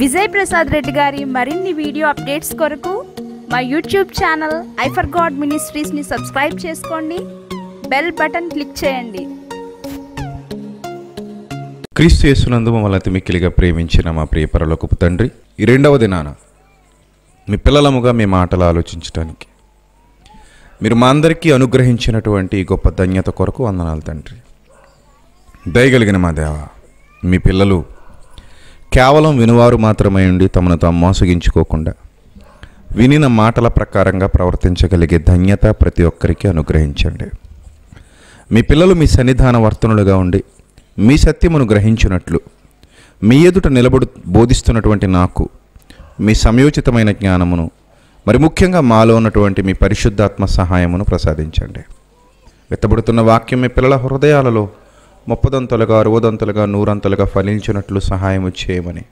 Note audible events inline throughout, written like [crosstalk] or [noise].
విజయ్ ప్రసాద్ రెడ్డి గారి మరిన్ని video updates కొరకు మా యూట్యూబ్ ఛానల్ ఐఫర్ గాడ్ మినిస్ట్రీస్ని సబ్స్క్రైబ్ చేసుకోండి బెల్ బటన్ క్లిక్ చేయండి క్రీస్తు యేసునందు మమ్మల్ని అతిమిక్కిలిగా ప్రేమించిన మా ప్రియ తండ్రి ఈ రెండవ దినాన మీ పిల్లలముగా మీ మాటలు ఆలోచించడానికి మీరు మా అందరికీ అనుగ్రహించినటువంటి గొప్ప ధన్యత కొరకు వందనాలు తండ్రి దయగలిగిన మా దేవ మీ పిల్లలు కేవలం వినువారు మాత్రమే ఉండి తమను తాము మోసగించుకోకుండా వినిన మాటల ప్రకారంగా ప్రవర్తించగలిగే ధన్యత ప్రతి ఒక్కరికి అనుగ్రహించండి మీ పిల్లలు మీ సన్నిధాన వర్తనులుగా ఉండి మీ సత్యమును గ్రహించినట్లు మీ ఎదుట నిలబడు బోధిస్తున్నటువంటి నాకు మీ సమయోచితమైన జ్ఞానమును మరి ముఖ్యంగా మాలో ఉన్నటువంటి మీ పరిశుద్ధాత్మ సహాయమును ప్రసాదించండి వెత్తబడుతున్న వాక్యం మీ పిల్లల హృదయాలలో ముప్పదంతలుగా అరవదంతలుగా నూరంతలుగా ఫలించినట్లు సహాయము చేయమని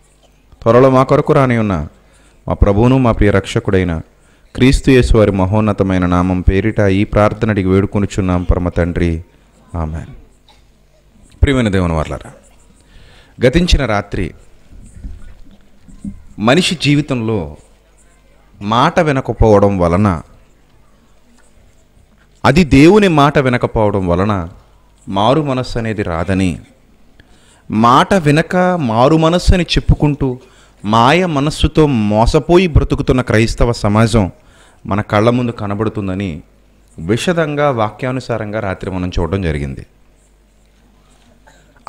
త్వరలో మా కొరకు రాని ఉన్న మా ప్రభువును మా ప్రియ రక్షకుడైన క్రీస్తుయేసు వారి మహోన్నతమైన నామం పేరిట ఈ ప్రార్థనడికి వేడుకొనిచున్నాం పరమ తండ్రి ఆమె ప్రియమైన దేవుని వర్లరా గతించిన రాత్రి మనిషి జీవితంలో మాట వినకపోవడం వలన అది దేవుని మాట వినకపోవడం వలన మారు మనస్సు అనేది రాదని మాట వినక మారు మనస్సు అని చెప్పుకుంటూ మాయ మనస్సుతో మోసపోయి బ్రతుకుతున్న క్రైస్తవ సమాజం మన కళ్ళ ముందు కనబడుతుందని విషదంగా వాక్యానుసారంగా రాత్రి మనం చూడడం జరిగింది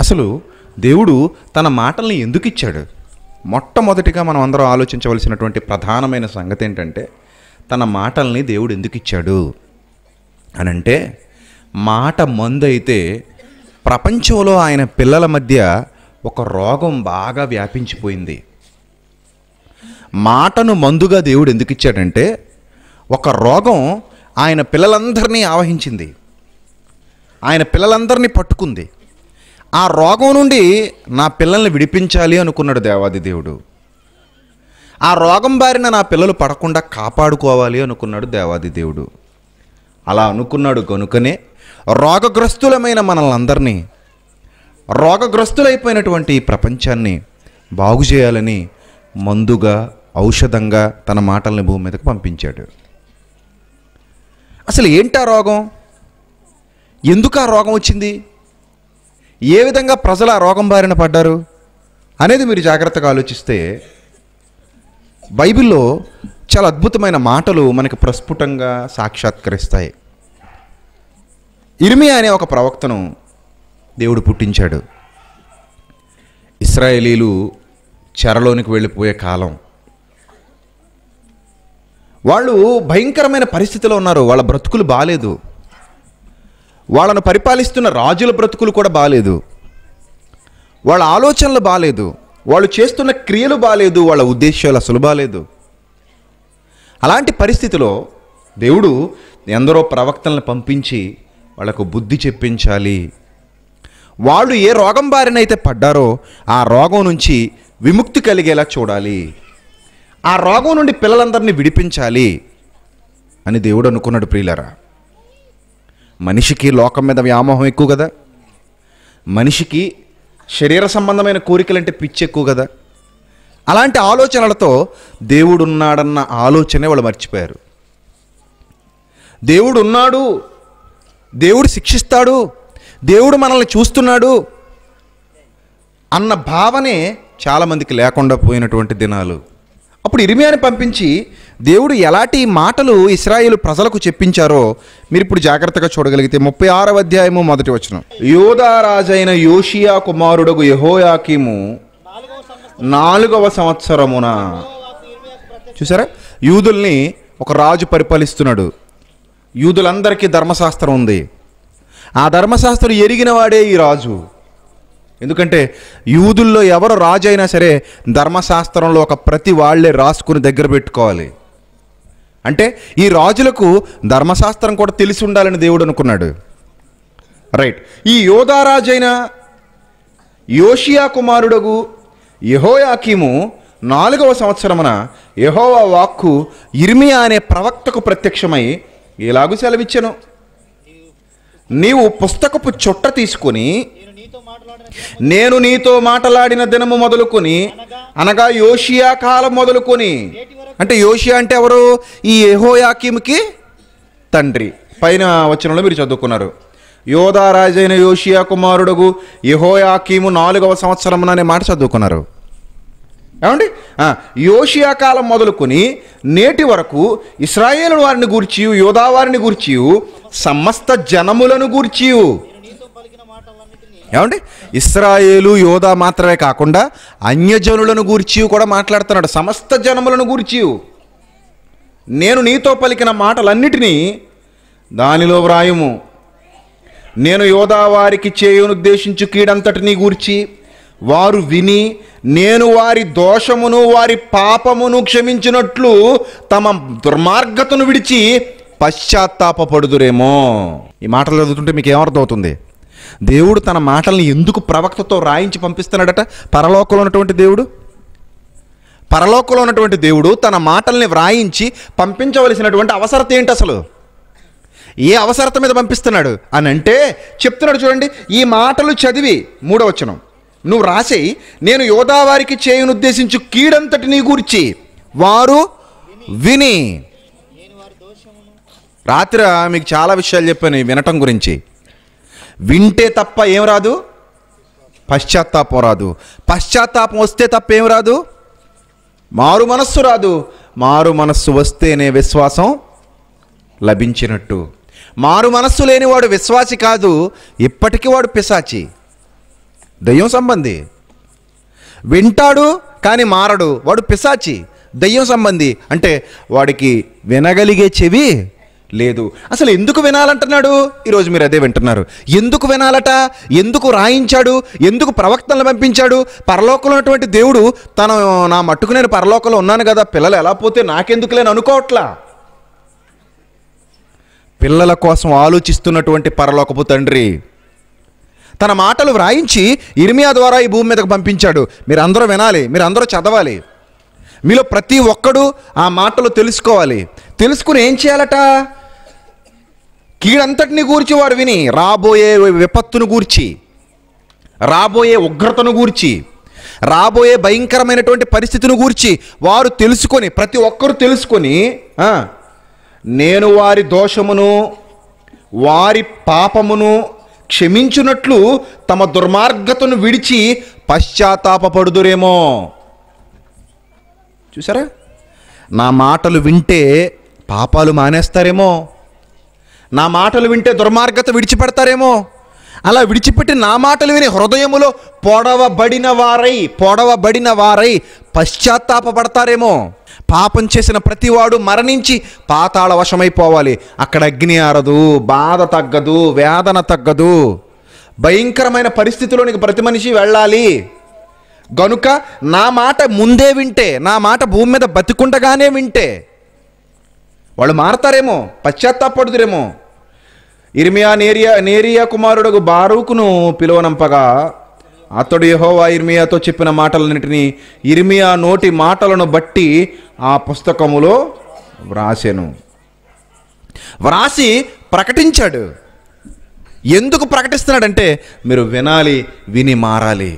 అసలు దేవుడు తన మాటల్ని ఎందుకు ఇచ్చాడు మొట్టమొదటిగా మనం అందరం ఆలోచించవలసినటువంటి ప్రధానమైన సంగతి ఏంటంటే తన మాటల్ని దేవుడు ఎందుకు ఇచ్చాడు అనంటే మాట మందు అయితే ప్రపంచంలో ఆయన పిల్లల మధ్య ఒక రోగం బాగా వ్యాపించిపోయింది మాటను మందుగా దేవుడు ఎందుకు ఇచ్చాడంటే ఒక రోగం ఆయన పిల్లలందరినీ ఆవహించింది ఆయన పిల్లలందరినీ పట్టుకుంది ఆ రోగం నుండి నా పిల్లల్ని విడిపించాలి అనుకున్నాడు దేవాది దేవుడు ఆ రోగం బారిన నా పిల్లలు పడకుండా కాపాడుకోవాలి అనుకున్నాడు దేవాది దేవుడు అలా అనుకున్నాడు కనుకనే రోగగ్రస్తులమైన మనల్ని అందరినీ రోగగ్రస్తులైపోయినటువంటి ప్రపంచాన్ని బాగు చేయాలని మందుగా ఔషధంగా తన మాటల్ని భూమి మీదకు పంపించాడు అసలు ఏంటా రోగం ఎందుకు ఆ రోగం వచ్చింది ఏ విధంగా ప్రజలు ఆ రోగం బారిన పడ్డారు అనేది మీరు జాగ్రత్తగా ఆలోచిస్తే బైబిల్లో చాలా అద్భుతమైన మాటలు మనకి ప్రస్ఫుటంగా సాక్షాత్కరిస్తాయి ఇర్మియా అనే ఒక ప్రవక్తను దేవుడు పుట్టించాడు ఇస్రాయేలీలు చెరలోనికి వెళ్ళిపోయే కాలం వాళ్ళు భయంకరమైన పరిస్థితిలో ఉన్నారు వాళ్ళ బ్రతుకులు బాగాలేదు వాళ్ళను పరిపాలిస్తున్న రాజుల బ్రతుకులు కూడా బాగాలేదు వాళ్ళ ఆలోచనలు బాగాలేదు వాళ్ళు చేస్తున్న క్రియలు బాగాలేదు వాళ్ళ ఉద్దేశాలు అసలు బాగాలేదు అలాంటి పరిస్థితిలో దేవుడు ఎందరో ప్రవక్తలను పంపించి వాళ్ళకు బుద్ధి చెప్పించాలి వాళ్ళు ఏ రోగం బారినైతే పడ్డారో ఆ రోగం నుంచి విముక్తి కలిగేలా చూడాలి ఆ రోగం నుండి పిల్లలందరినీ విడిపించాలి అని దేవుడు అనుకున్నాడు ప్రియులరా మనిషికి లోకం మీద వ్యామోహం ఎక్కువ కదా మనిషికి శరీర సంబంధమైన కోరికలంటే పిచ్చి ఎక్కువ కదా అలాంటి ఆలోచనలతో దేవుడున్నాడన్న ఆలోచనే వాళ్ళు మర్చిపోయారు దేవుడు ఉన్నాడు దేవుడు శిక్షిస్తాడు దేవుడు మనల్ని చూస్తున్నాడు అన్న భావనే చాలామందికి లేకుండా పోయినటువంటి దినాలు అప్పుడు ఇరిమియాని పంపించి దేవుడు ఎలాంటి మాటలు ఇస్రాయిల్ ప్రజలకు చెప్పించారో మీరు ఇప్పుడు జాగ్రత్తగా చూడగలిగితే ముప్పై ఆరవ అధ్యాయము మొదటి వచనం యోధారాజైన యోషియా కుమారుడుగు యహోయాకిము నాలుగవ సంవత్సరమున చూసారా యూదుల్ని ఒక రాజు పరిపాలిస్తున్నాడు యూదులందరికీ ధర్మశాస్త్రం ఉంది ఆ ధర్మశాస్త్రం ఎరిగిన వాడే ఈ రాజు ఎందుకంటే యూదుల్లో ఎవరు రాజు అయినా సరే ధర్మశాస్త్రంలో ఒక ప్రతి వాళ్లే రాసుకుని దగ్గర పెట్టుకోవాలి అంటే ఈ రాజులకు ధర్మశాస్త్రం కూడా తెలిసి ఉండాలని దేవుడు అనుకున్నాడు రైట్ ఈ యోధారాజైన యోషియా కుమారుడగు యహోయాకీము నాలుగవ సంవత్సరమున యహోవా వాక్కు ఇర్మియా అనే ప్రవక్తకు ప్రత్యక్షమై ఇలాగూ సెలవిచ్చాను నీవు పుస్తకపు చుట్ట తీసుకుని నేను నీతో మాట్లాడిన దినము మొదలుకొని అనగా యోషియా కాలం మొదలుకొని అంటే యోషియా అంటే ఎవరు ఈ యహోయాకిమ్కి తండ్రి పైన వచనంలో మీరు చదువుకున్నారు యోధారాజైన రాజైన యోషియా కుమారుడుగు యహోయాకీము నాలుగవ సంవత్సరం అనే మాట చదువుకున్నారు ఏమండి యోషియా కాలం మొదలుకొని నేటి వరకు ఇస్రాయేల్ వారిని గూర్చి యోధా వారిని గూర్చి సమస్త జనములను గూర్చి ఏమండి ఇస్రాయేలు యోధా మాత్రమే కాకుండా అన్యజనులను గూర్చి కూడా మాట్లాడుతున్నాడు సమస్త జనములను గూర్చి నేను నీతో పలికిన మాటలన్నిటినీ దానిలో వ్రాయము నేను యోధావారికి చేయునుద్దేశించు కీడంతటినీ గూర్చి వారు విని నేను వారి దోషమును వారి పాపమును క్షమించినట్లు తమ దుర్మార్గతను విడిచి పశ్చాత్తాపడుదురేమో ఈ మాటలు చదువుతుంటే మీకు ఏమర్థమవుతుంది దేవుడు తన మాటల్ని ఎందుకు ప్రవక్తతో రాయించి పంపిస్తున్నాడట పరలోకంలో ఉన్నటువంటి దేవుడు పరలోకంలో ఉన్నటువంటి దేవుడు తన మాటల్ని వ్రాయించి పంపించవలసినటువంటి అవసరత ఏంటి అసలు ఏ అవసరత మీద పంపిస్తున్నాడు అని అంటే చెప్తున్నాడు చూడండి ఈ మాటలు చదివి మూడవచనం నువ్వు రాసే నేను యోదావారికి చేయనుద్దేశించు కీడంతటిని గూర్చి వారు విని రాత్రి మీకు చాలా విషయాలు చెప్పాను వినటం గురించి వింటే తప్ప ఏం రాదు పశ్చాత్తాపం రాదు పశ్చాత్తాపం వస్తే తప్ప ఏం రాదు మారు మనస్సు రాదు మారు మనస్సు వస్తేనే విశ్వాసం లభించినట్టు మారు మనస్సు లేనివాడు విశ్వాసి కాదు ఇప్పటికీ వాడు పిశాచి దయ్యం సంబంధి వింటాడు కానీ మారడు వాడు పిశాచి దయ్యం సంబంధి అంటే వాడికి వినగలిగే చెవి లేదు అసలు ఎందుకు వినాలంటున్నాడు ఈరోజు మీరు అదే వింటున్నారు ఎందుకు వినాలట ఎందుకు రాయించాడు ఎందుకు ప్రవక్తలను పంపించాడు పరలోకంలో ఉన్నటువంటి దేవుడు తను నా మట్టుకు నేను పరలోకంలో ఉన్నాను కదా పిల్లలు ఎలా పోతే నాకెందుకు లేని అనుకోవట్లా పిల్లల కోసం ఆలోచిస్తున్నటువంటి పరలోకపు తండ్రి తన మాటలు వ్రాయించి ఇర్మియా ద్వారా ఈ భూమి మీదకు పంపించాడు మీరు అందరూ వినాలి మీరు అందరూ చదవాలి మీలో ప్రతి ఒక్కడు ఆ మాటలు తెలుసుకోవాలి తెలుసుకుని ఏం చేయాలట కీడంతటిని గూర్చి వాడు విని రాబోయే విపత్తును గూర్చి రాబోయే ఉగ్రతను గూర్చి రాబోయే భయంకరమైనటువంటి పరిస్థితిని గూర్చి వారు తెలుసుకొని ప్రతి ఒక్కరు తెలుసుకొని నేను వారి దోషమును వారి పాపమును క్షమించునట్లు తమ దుర్మార్గతను విడిచి పశ్చాత్తాపడుదురేమో చూసారా నా మాటలు వింటే పాపాలు మానేస్తారేమో నా మాటలు వింటే దుర్మార్గత విడిచిపెడతారేమో అలా విడిచిపెట్టి నా మాటలు విని హృదయములో పొడవబడిన వారై పొడవబడిన వారై పశ్చాత్తాపడతారేమో పాపం చేసిన ప్రతివాడు మరణించి పాతాళ వశమైపోవాలి అక్కడ అగ్ని ఆరదు బాధ తగ్గదు వేదన తగ్గదు భయంకరమైన పరిస్థితిలోనికి ప్రతి మనిషి వెళ్ళాలి గనుక నా మాట ముందే వింటే నా మాట భూమి మీద బతికుండగానే వింటే వాళ్ళు మారతారేమో పశ్చాత్తాపడుతురేమో ఇర్మియా నేరియా నేరియా కుమారుడు బారూకును పిలువనంపగా అతడు యహోవా ఇర్మియాతో చెప్పిన మాటలన్నింటినీ ఇర్మియా నోటి మాటలను బట్టి ఆ పుస్తకములో వ్రాసెను వ్రాసి ప్రకటించాడు ఎందుకు ప్రకటిస్తున్నాడంటే మీరు వినాలి విని మారాలి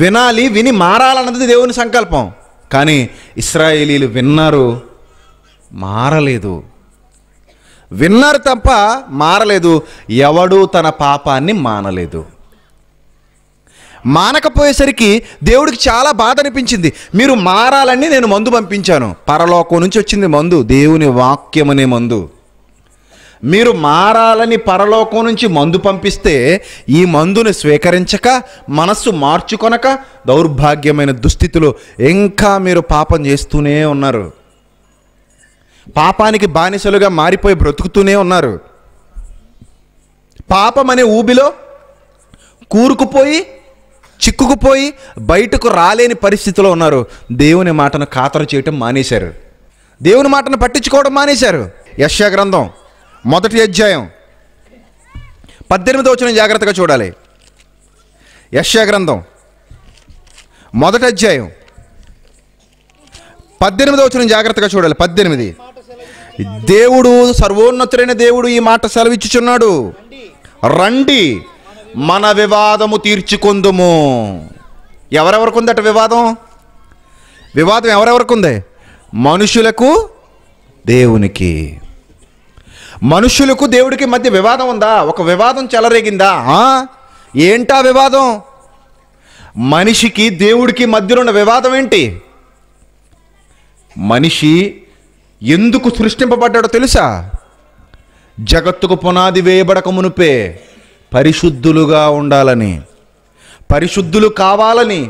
వినాలి విని మారాలన్నది దేవుని సంకల్పం కానీ ఇస్రాయేలీలు విన్నారు మారలేదు విన్నారు తప్ప మారలేదు ఎవడూ తన పాపాన్ని మానలేదు మానకపోయేసరికి దేవుడికి చాలా బాధ అనిపించింది మీరు మారాలని నేను మందు పంపించాను పరలోకం నుంచి వచ్చింది మందు దేవుని వాక్యం అనే మందు మీరు మారాలని పరలోకం నుంచి మందు పంపిస్తే ఈ మందుని స్వీకరించక మనస్సు మార్చుకొనక దౌర్భాగ్యమైన దుస్థితిలో ఇంకా మీరు పాపం చేస్తూనే ఉన్నారు పాపానికి బానిసలుగా మారిపోయి బ్రతుకుతూనే ఉన్నారు పాపం అనే ఊబిలో కూరుకుపోయి చిక్కుకుపోయి బయటకు రాలేని పరిస్థితిలో ఉన్నారు దేవుని మాటను ఖాతరు చేయటం మానేశారు దేవుని మాటను పట్టించుకోవడం మానేశారు యశ్యా గ్రంథం మొదటి అధ్యాయం పద్దెనిమిది వచ్చిన జాగ్రత్తగా చూడాలి యశ్యా గ్రంథం మొదటి అధ్యాయం పద్దెనిమిది వచ్చిన జాగ్రత్తగా చూడాలి పద్దెనిమిది దేవుడు సర్వోన్నతుడైన దేవుడు ఈ మాట సెలవిచ్చుచున్నాడు రండి మన వివాదము తీర్చుకుందుము ఎవరెవరికి ఉందట వివాదం వివాదం ఎవరెవరికి ఉంది మనుషులకు దేవునికి మనుషులకు దేవుడికి మధ్య వివాదం ఉందా ఒక వివాదం చెలరేగిందా ఏంటా వివాదం మనిషికి దేవుడికి మధ్యలో ఉన్న వివాదం ఏంటి మనిషి ఎందుకు సృష్టింపబడ్డాడో తెలుసా జగత్తుకు పునాది వేయబడక మునుపే పరిశుద్ధులుగా ఉండాలని పరిశుద్ధులు కావాలని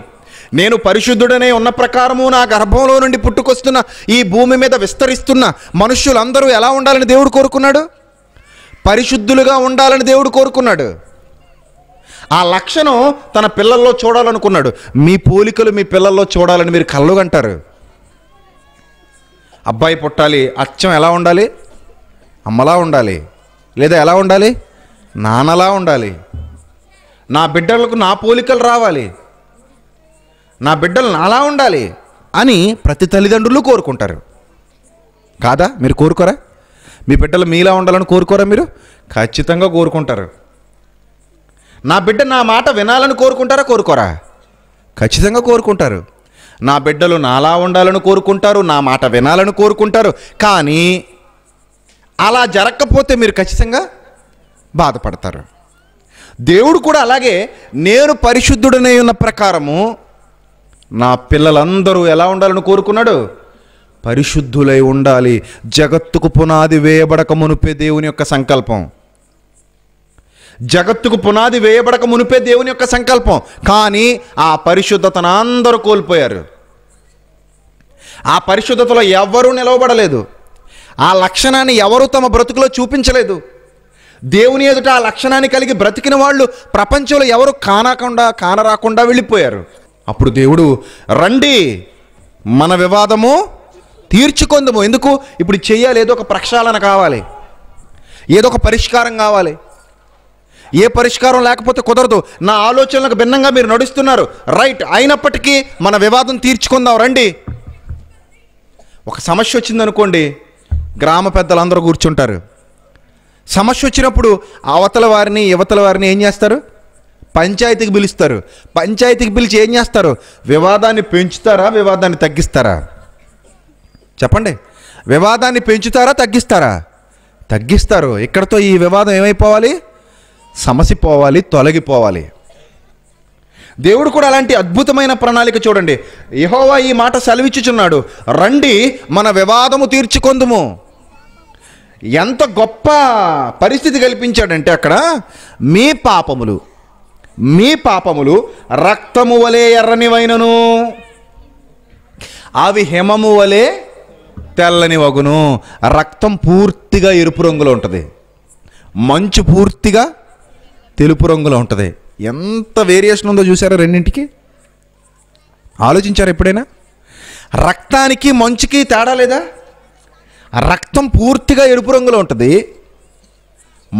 నేను పరిశుద్ధుడనే ఉన్న ప్రకారము నా గర్భంలో నుండి పుట్టుకొస్తున్న ఈ భూమి మీద విస్తరిస్తున్న మనుష్యులందరూ ఎలా ఉండాలని దేవుడు కోరుకున్నాడు పరిశుద్ధులుగా ఉండాలని దేవుడు కోరుకున్నాడు ఆ లక్షణం తన పిల్లల్లో చూడాలనుకున్నాడు మీ పోలికలు మీ పిల్లల్లో చూడాలని మీరు కళ్ళు అంటారు అబ్బాయి పుట్టాలి అచ్చం ఎలా ఉండాలి అమ్మలా ఉండాలి లేదా ఎలా ఉండాలి నాన్నలా ఉండాలి నా బిడ్డలకు నా పోలికలు రావాలి నా బిడ్డలు నాలా ఉండాలి అని ప్రతి తల్లిదండ్రులు కోరుకుంటారు కాదా మీరు కోరుకోరా మీ బిడ్డలు మీలా ఉండాలని కోరుకోరా మీరు ఖచ్చితంగా కోరుకుంటారు నా బిడ్డ నా మాట వినాలని కోరుకుంటారా కోరుకోరా ఖచ్చితంగా కోరుకుంటారు నా బిడ్డలు నాలా ఉండాలని కోరుకుంటారు నా మాట వినాలని కోరుకుంటారు కానీ అలా జరగకపోతే మీరు ఖచ్చితంగా బాధపడతారు దేవుడు కూడా అలాగే నేను పరిశుద్ధుడనే ఉన్న ప్రకారము నా పిల్లలందరూ ఎలా ఉండాలని కోరుకున్నాడు పరిశుద్ధులై ఉండాలి జగత్తుకు పునాది వేయబడక మునిపే దేవుని యొక్క సంకల్పం జగత్తుకు పునాది వేయబడక మునిపే దేవుని యొక్క సంకల్పం కానీ ఆ పరిశుద్ధతను అందరూ కోల్పోయారు ఆ పరిశుద్ధతలో ఎవరూ నిలవబడలేదు ఆ లక్షణాన్ని ఎవరూ తమ బ్రతుకులో చూపించలేదు దేవుని ఎదుట ఆ లక్షణాన్ని కలిగి బ్రతికిన వాళ్ళు ప్రపంచంలో ఎవరు కానకుండా కానరాకుండా వెళ్ళిపోయారు అప్పుడు దేవుడు రండి మన వివాదము తీర్చుకుందము ఎందుకు ఇప్పుడు చేయాలి ఏదో ఒక ప్రక్షాళన కావాలి ఏదో ఒక పరిష్కారం కావాలి ఏ పరిష్కారం లేకపోతే కుదరదు నా ఆలోచనలకు భిన్నంగా మీరు నడుస్తున్నారు రైట్ అయినప్పటికీ మన వివాదం తీర్చుకుందాం రండి ఒక సమస్య వచ్చిందనుకోండి గ్రామ పెద్దలందరూ కూర్చుంటారు సమస్య వచ్చినప్పుడు అవతల వారిని యువతల వారిని ఏం చేస్తారు పంచాయతీకి పిలుస్తారు పంచాయతీకి పిలిచి ఏం చేస్తారు వివాదాన్ని పెంచుతారా వివాదాన్ని తగ్గిస్తారా చెప్పండి వివాదాన్ని పెంచుతారా తగ్గిస్తారా తగ్గిస్తారు ఇక్కడతో ఈ వివాదం ఏమైపోవాలి సమసిపోవాలి తొలగిపోవాలి దేవుడు కూడా అలాంటి అద్భుతమైన ప్రణాళిక చూడండి యహోవా ఈ మాట సెలవిచ్చుచున్నాడు రండి మన వివాదము తీర్చుకొందుము ఎంత గొప్ప పరిస్థితి కల్పించాడంటే అక్కడ మీ పాపములు మీ పాపములు రక్తము వలె ఎర్రనివైనను అవి హిమము వలె తెల్లని వగును రక్తం పూర్తిగా ఎరుపు రంగులో ఉంటుంది మంచు పూర్తిగా తెలుపు రంగులో ఉంటుంది ఎంత వేరియేషన్ ఉందో చూసారా రెండింటికి ఆలోచించారు ఎప్పుడైనా రక్తానికి మంచుకి తేడా లేదా రక్తం పూర్తిగా ఎరుపు రంగులో ఉంటుంది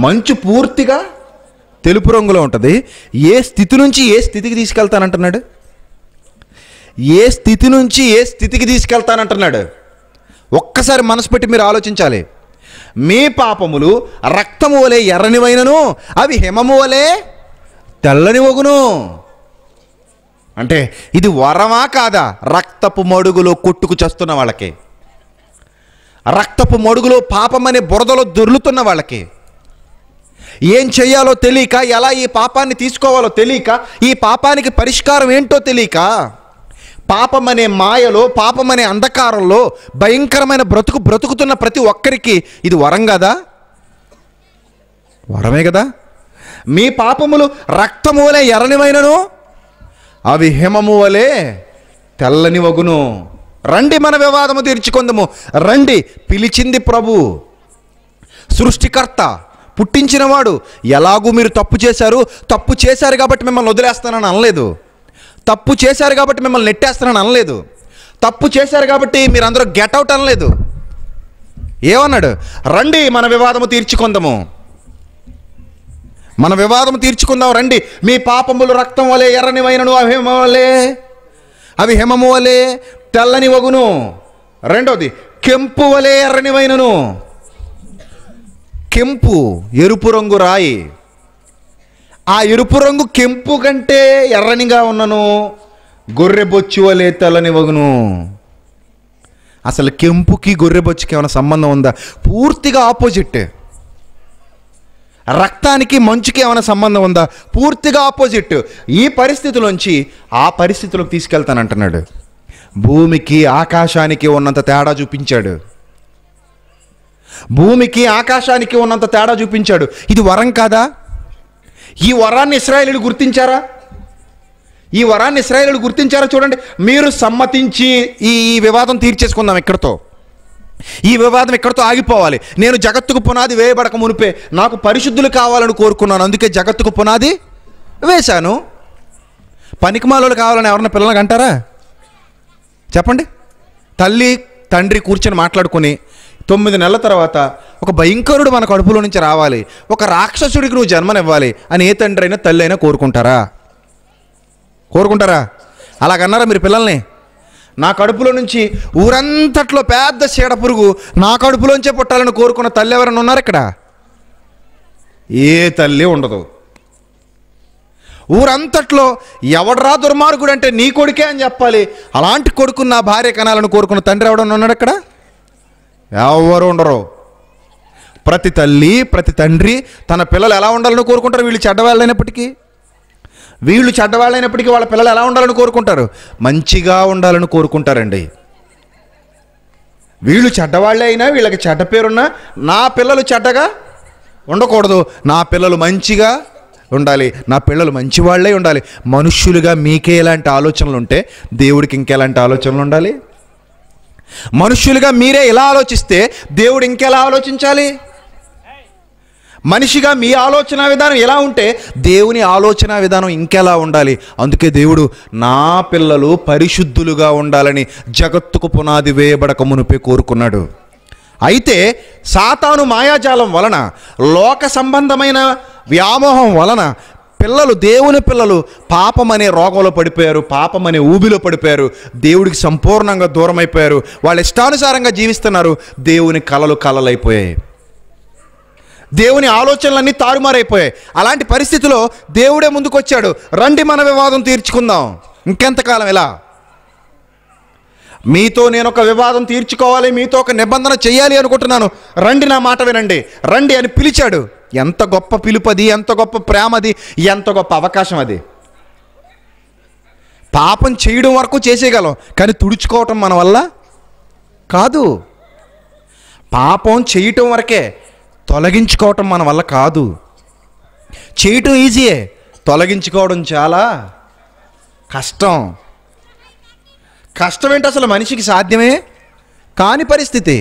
మంచు పూర్తిగా తెలుపు రంగులో ఉంటుంది ఏ స్థితి నుంచి ఏ స్థితికి తీసుకెళ్తానంటున్నాడు ఏ స్థితి నుంచి ఏ స్థితికి తీసుకెళ్తానంటున్నాడు ఒక్కసారి మనసు పెట్టి మీరు ఆలోచించాలి మీ పాపములు రక్తము వలె ఎర్రనివైనను అవి హిమము వలె తెల్లని ఒగును అంటే ఇది వరమా కాదా రక్తపు మడుగులో కొట్టుకు చేస్తున్న వాళ్ళకి రక్తపు మడుగులో పాపమనే బురదలో దొర్లుతున్న వాళ్ళకి ఏం చేయాలో తెలియక ఎలా ఈ పాపాన్ని తీసుకోవాలో తెలియక ఈ పాపానికి పరిష్కారం ఏంటో తెలియక పాపం అనే మాయలో పాపం అనే అంధకారంలో భయంకరమైన బ్రతుకు బ్రతుకుతున్న ప్రతి ఒక్కరికి ఇది వరం కదా వరమే కదా మీ పాపములు రక్తము వలె ఎర్రనివైనను అవి హిమము వలె తెల్లని వగును రండి మన వివాదము తీర్చుకుందము రండి పిలిచింది ప్రభు సృష్టికర్త పుట్టించినవాడు ఎలాగూ మీరు తప్పు చేశారు తప్పు చేశారు కాబట్టి మిమ్మల్ని వదిలేస్తానని అనలేదు తప్పు చేశారు కాబట్టి మిమ్మల్ని నెట్టేస్తానని అనలేదు తప్పు చేశారు కాబట్టి మీరు అందరూ గెట్అవుట్ అనలేదు ఏమన్నాడు రండి మన వివాదము తీర్చుకుందాము మన వివాదము తీర్చుకుందాం రండి మీ పాపములు రక్తం వలె ఎర్రనివైనను అవి హిమవలే అవి హిమము వలె తెల్లని వగును రెండవది కెంపు వలె ఎర్రనివైనను కెంపు ఎరుపు రంగు రాయి ఆ ఎరుపు రంగు కెంపు కంటే ఎర్రనిగా ఉన్నను గొర్రె బొచ్చు వలె తెల్లని వగును అసలు కెంపుకి గొర్రె బొచ్చుకి ఏమైనా సంబంధం ఉందా పూర్తిగా ఆపోజిట్ రక్తానికి మంచుకి ఏమైనా సంబంధం ఉందా పూర్తిగా ఆపోజిట్ ఈ పరిస్థితిలోంచి ఆ పరిస్థితిలోకి తీసుకెళ్తానంటున్నాడు భూమికి ఆకాశానికి ఉన్నంత తేడా చూపించాడు భూమికి ఆకాశానికి ఉన్నంత తేడా చూపించాడు ఇది వరం కాదా ఈ వరాన్ని ఇస్రాయలు గుర్తించారా ఈ వరాన్ని ఇస్రాయలు గుర్తించారా చూడండి మీరు సమ్మతించి ఈ ఈ వివాదం తీర్చేసుకుందాం ఇక్కడతో ఈ వివాదం ఎక్కడితో ఆగిపోవాలి నేను జగత్తుకు పునాది వేయబడక మునిపే నాకు పరిశుద్ధులు కావాలని కోరుకున్నాను అందుకే జగత్తుకు పునాది వేశాను పనికిమాలోలు కావాలని ఎవరన్నా పిల్లలకు అంటారా చెప్పండి తల్లి తండ్రి కూర్చొని మాట్లాడుకొని తొమ్మిది నెలల తర్వాత ఒక భయంకరుడు మన కడుపులో నుంచి రావాలి ఒక రాక్షసుడికి నువ్వు జన్మనివ్వాలి అని ఏ తండ్రి అయినా తల్లి అయినా కోరుకుంటారా కోరుకుంటారా అలాగన్నారా మీరు పిల్లల్ని నా కడుపులో నుంచి ఊరంతట్లో పెద్ద చీడ పురుగు నా కడుపులోంచే పుట్టాలని కోరుకున్న తల్లి ఎవరైనా ఉన్నారు ఇక్కడ ఏ తల్లి ఉండదు ఊరంతట్లో ఎవడరా దుర్మార్గుడు అంటే నీ కొడుకే అని చెప్పాలి అలాంటి కొడుకుని నా భార్య కనాలని కోరుకున్న తండ్రి ఎవడన్నా ఉన్నాడు అక్కడ ఎవరు ఉండరు ప్రతి తల్లి ప్రతి తండ్రి తన పిల్లలు ఎలా ఉండాలని కోరుకుంటారు వీళ్ళు చెడ్డవాళ్ళైనప్పటికీ వీళ్ళు చెడ్డవాళ్ళైనప్పటికీ వాళ్ళ పిల్లలు ఎలా ఉండాలని కోరుకుంటారు మంచిగా ఉండాలని కోరుకుంటారండి వీళ్ళు చెడ్డవాళ్ళే అయినా వీళ్ళకి చెడ్డ పేరున్నా నా పిల్లలు చెడ్డగా ఉండకూడదు నా పిల్లలు మంచిగా ఉండాలి నా పిల్లలు మంచివాళ్లే ఉండాలి మనుష్యులుగా మీకే ఎలాంటి ఆలోచనలు ఉంటే దేవుడికి ఇంకెలాంటి ఆలోచనలు ఉండాలి మనుష్యులుగా మీరే ఎలా ఆలోచిస్తే దేవుడు ఇంకెలా ఆలోచించాలి మనిషిగా మీ ఆలోచన విధానం ఎలా ఉంటే దేవుని ఆలోచన విధానం ఇంకెలా ఉండాలి అందుకే దేవుడు నా పిల్లలు పరిశుద్ధులుగా ఉండాలని జగత్తుకు పునాది వేయబడక మునిపే కోరుకున్నాడు అయితే సాతాను మాయాజాలం వలన లోక సంబంధమైన వ్యామోహం వలన పిల్లలు దేవుని పిల్లలు పాపం అనే రోగంలో పడిపోయారు పాపం ఊబిలో పడిపోయారు దేవుడికి సంపూర్ణంగా దూరం అయిపోయారు వాళ్ళు ఇష్టానుసారంగా జీవిస్తున్నారు దేవుని కలలు కలలైపోయాయి దేవుని ఆలోచనలన్నీ తారుమారైపోయాయి అలాంటి పరిస్థితిలో దేవుడే ముందుకొచ్చాడు రండి మన వివాదం తీర్చుకుందాం ఇంకెంతకాలం ఇలా మీతో నేను ఒక వివాదం తీర్చుకోవాలి మీతో ఒక నిబంధన చేయాలి అనుకుంటున్నాను రండి నా మాట వినండి రండి అని పిలిచాడు ఎంత గొప్ప పిలుపది ఎంత గొప్ప ప్రేమది ఎంత గొప్ప అవకాశం అది పాపం చేయడం వరకు చేసేయగలం కానీ తుడుచుకోవటం మన వల్ల కాదు పాపం చేయటం వరకే తొలగించుకోవటం మన వల్ల కాదు చేయటం ఈజీయే తొలగించుకోవడం చాలా కష్టం కష్టమేంటి అసలు మనిషికి సాధ్యమే కాని పరిస్థితి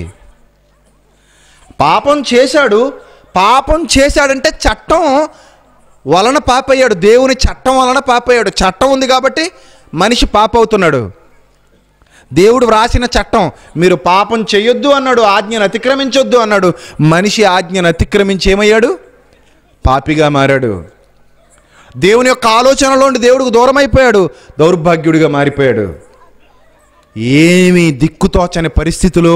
పాపం చేశాడు పాపం చేశాడంటే చట్టం వలన పాపయ్యాడు దేవుని చట్టం వలన పాపయ్యాడు చట్టం ఉంది కాబట్టి మనిషి పాప అవుతున్నాడు దేవుడు వ్రాసిన చట్టం మీరు పాపం చేయొద్దు అన్నాడు ఆజ్ఞను అతిక్రమించొద్దు అన్నాడు మనిషి ఆజ్ఞను అతిక్రమించి ఏమయ్యాడు పాపిగా మారాడు దేవుని యొక్క ఆలోచనలోండి దేవుడికి దూరం అయిపోయాడు దౌర్భాగ్యుడిగా మారిపోయాడు ఏమీ దిక్కుతోచని పరిస్థితిలో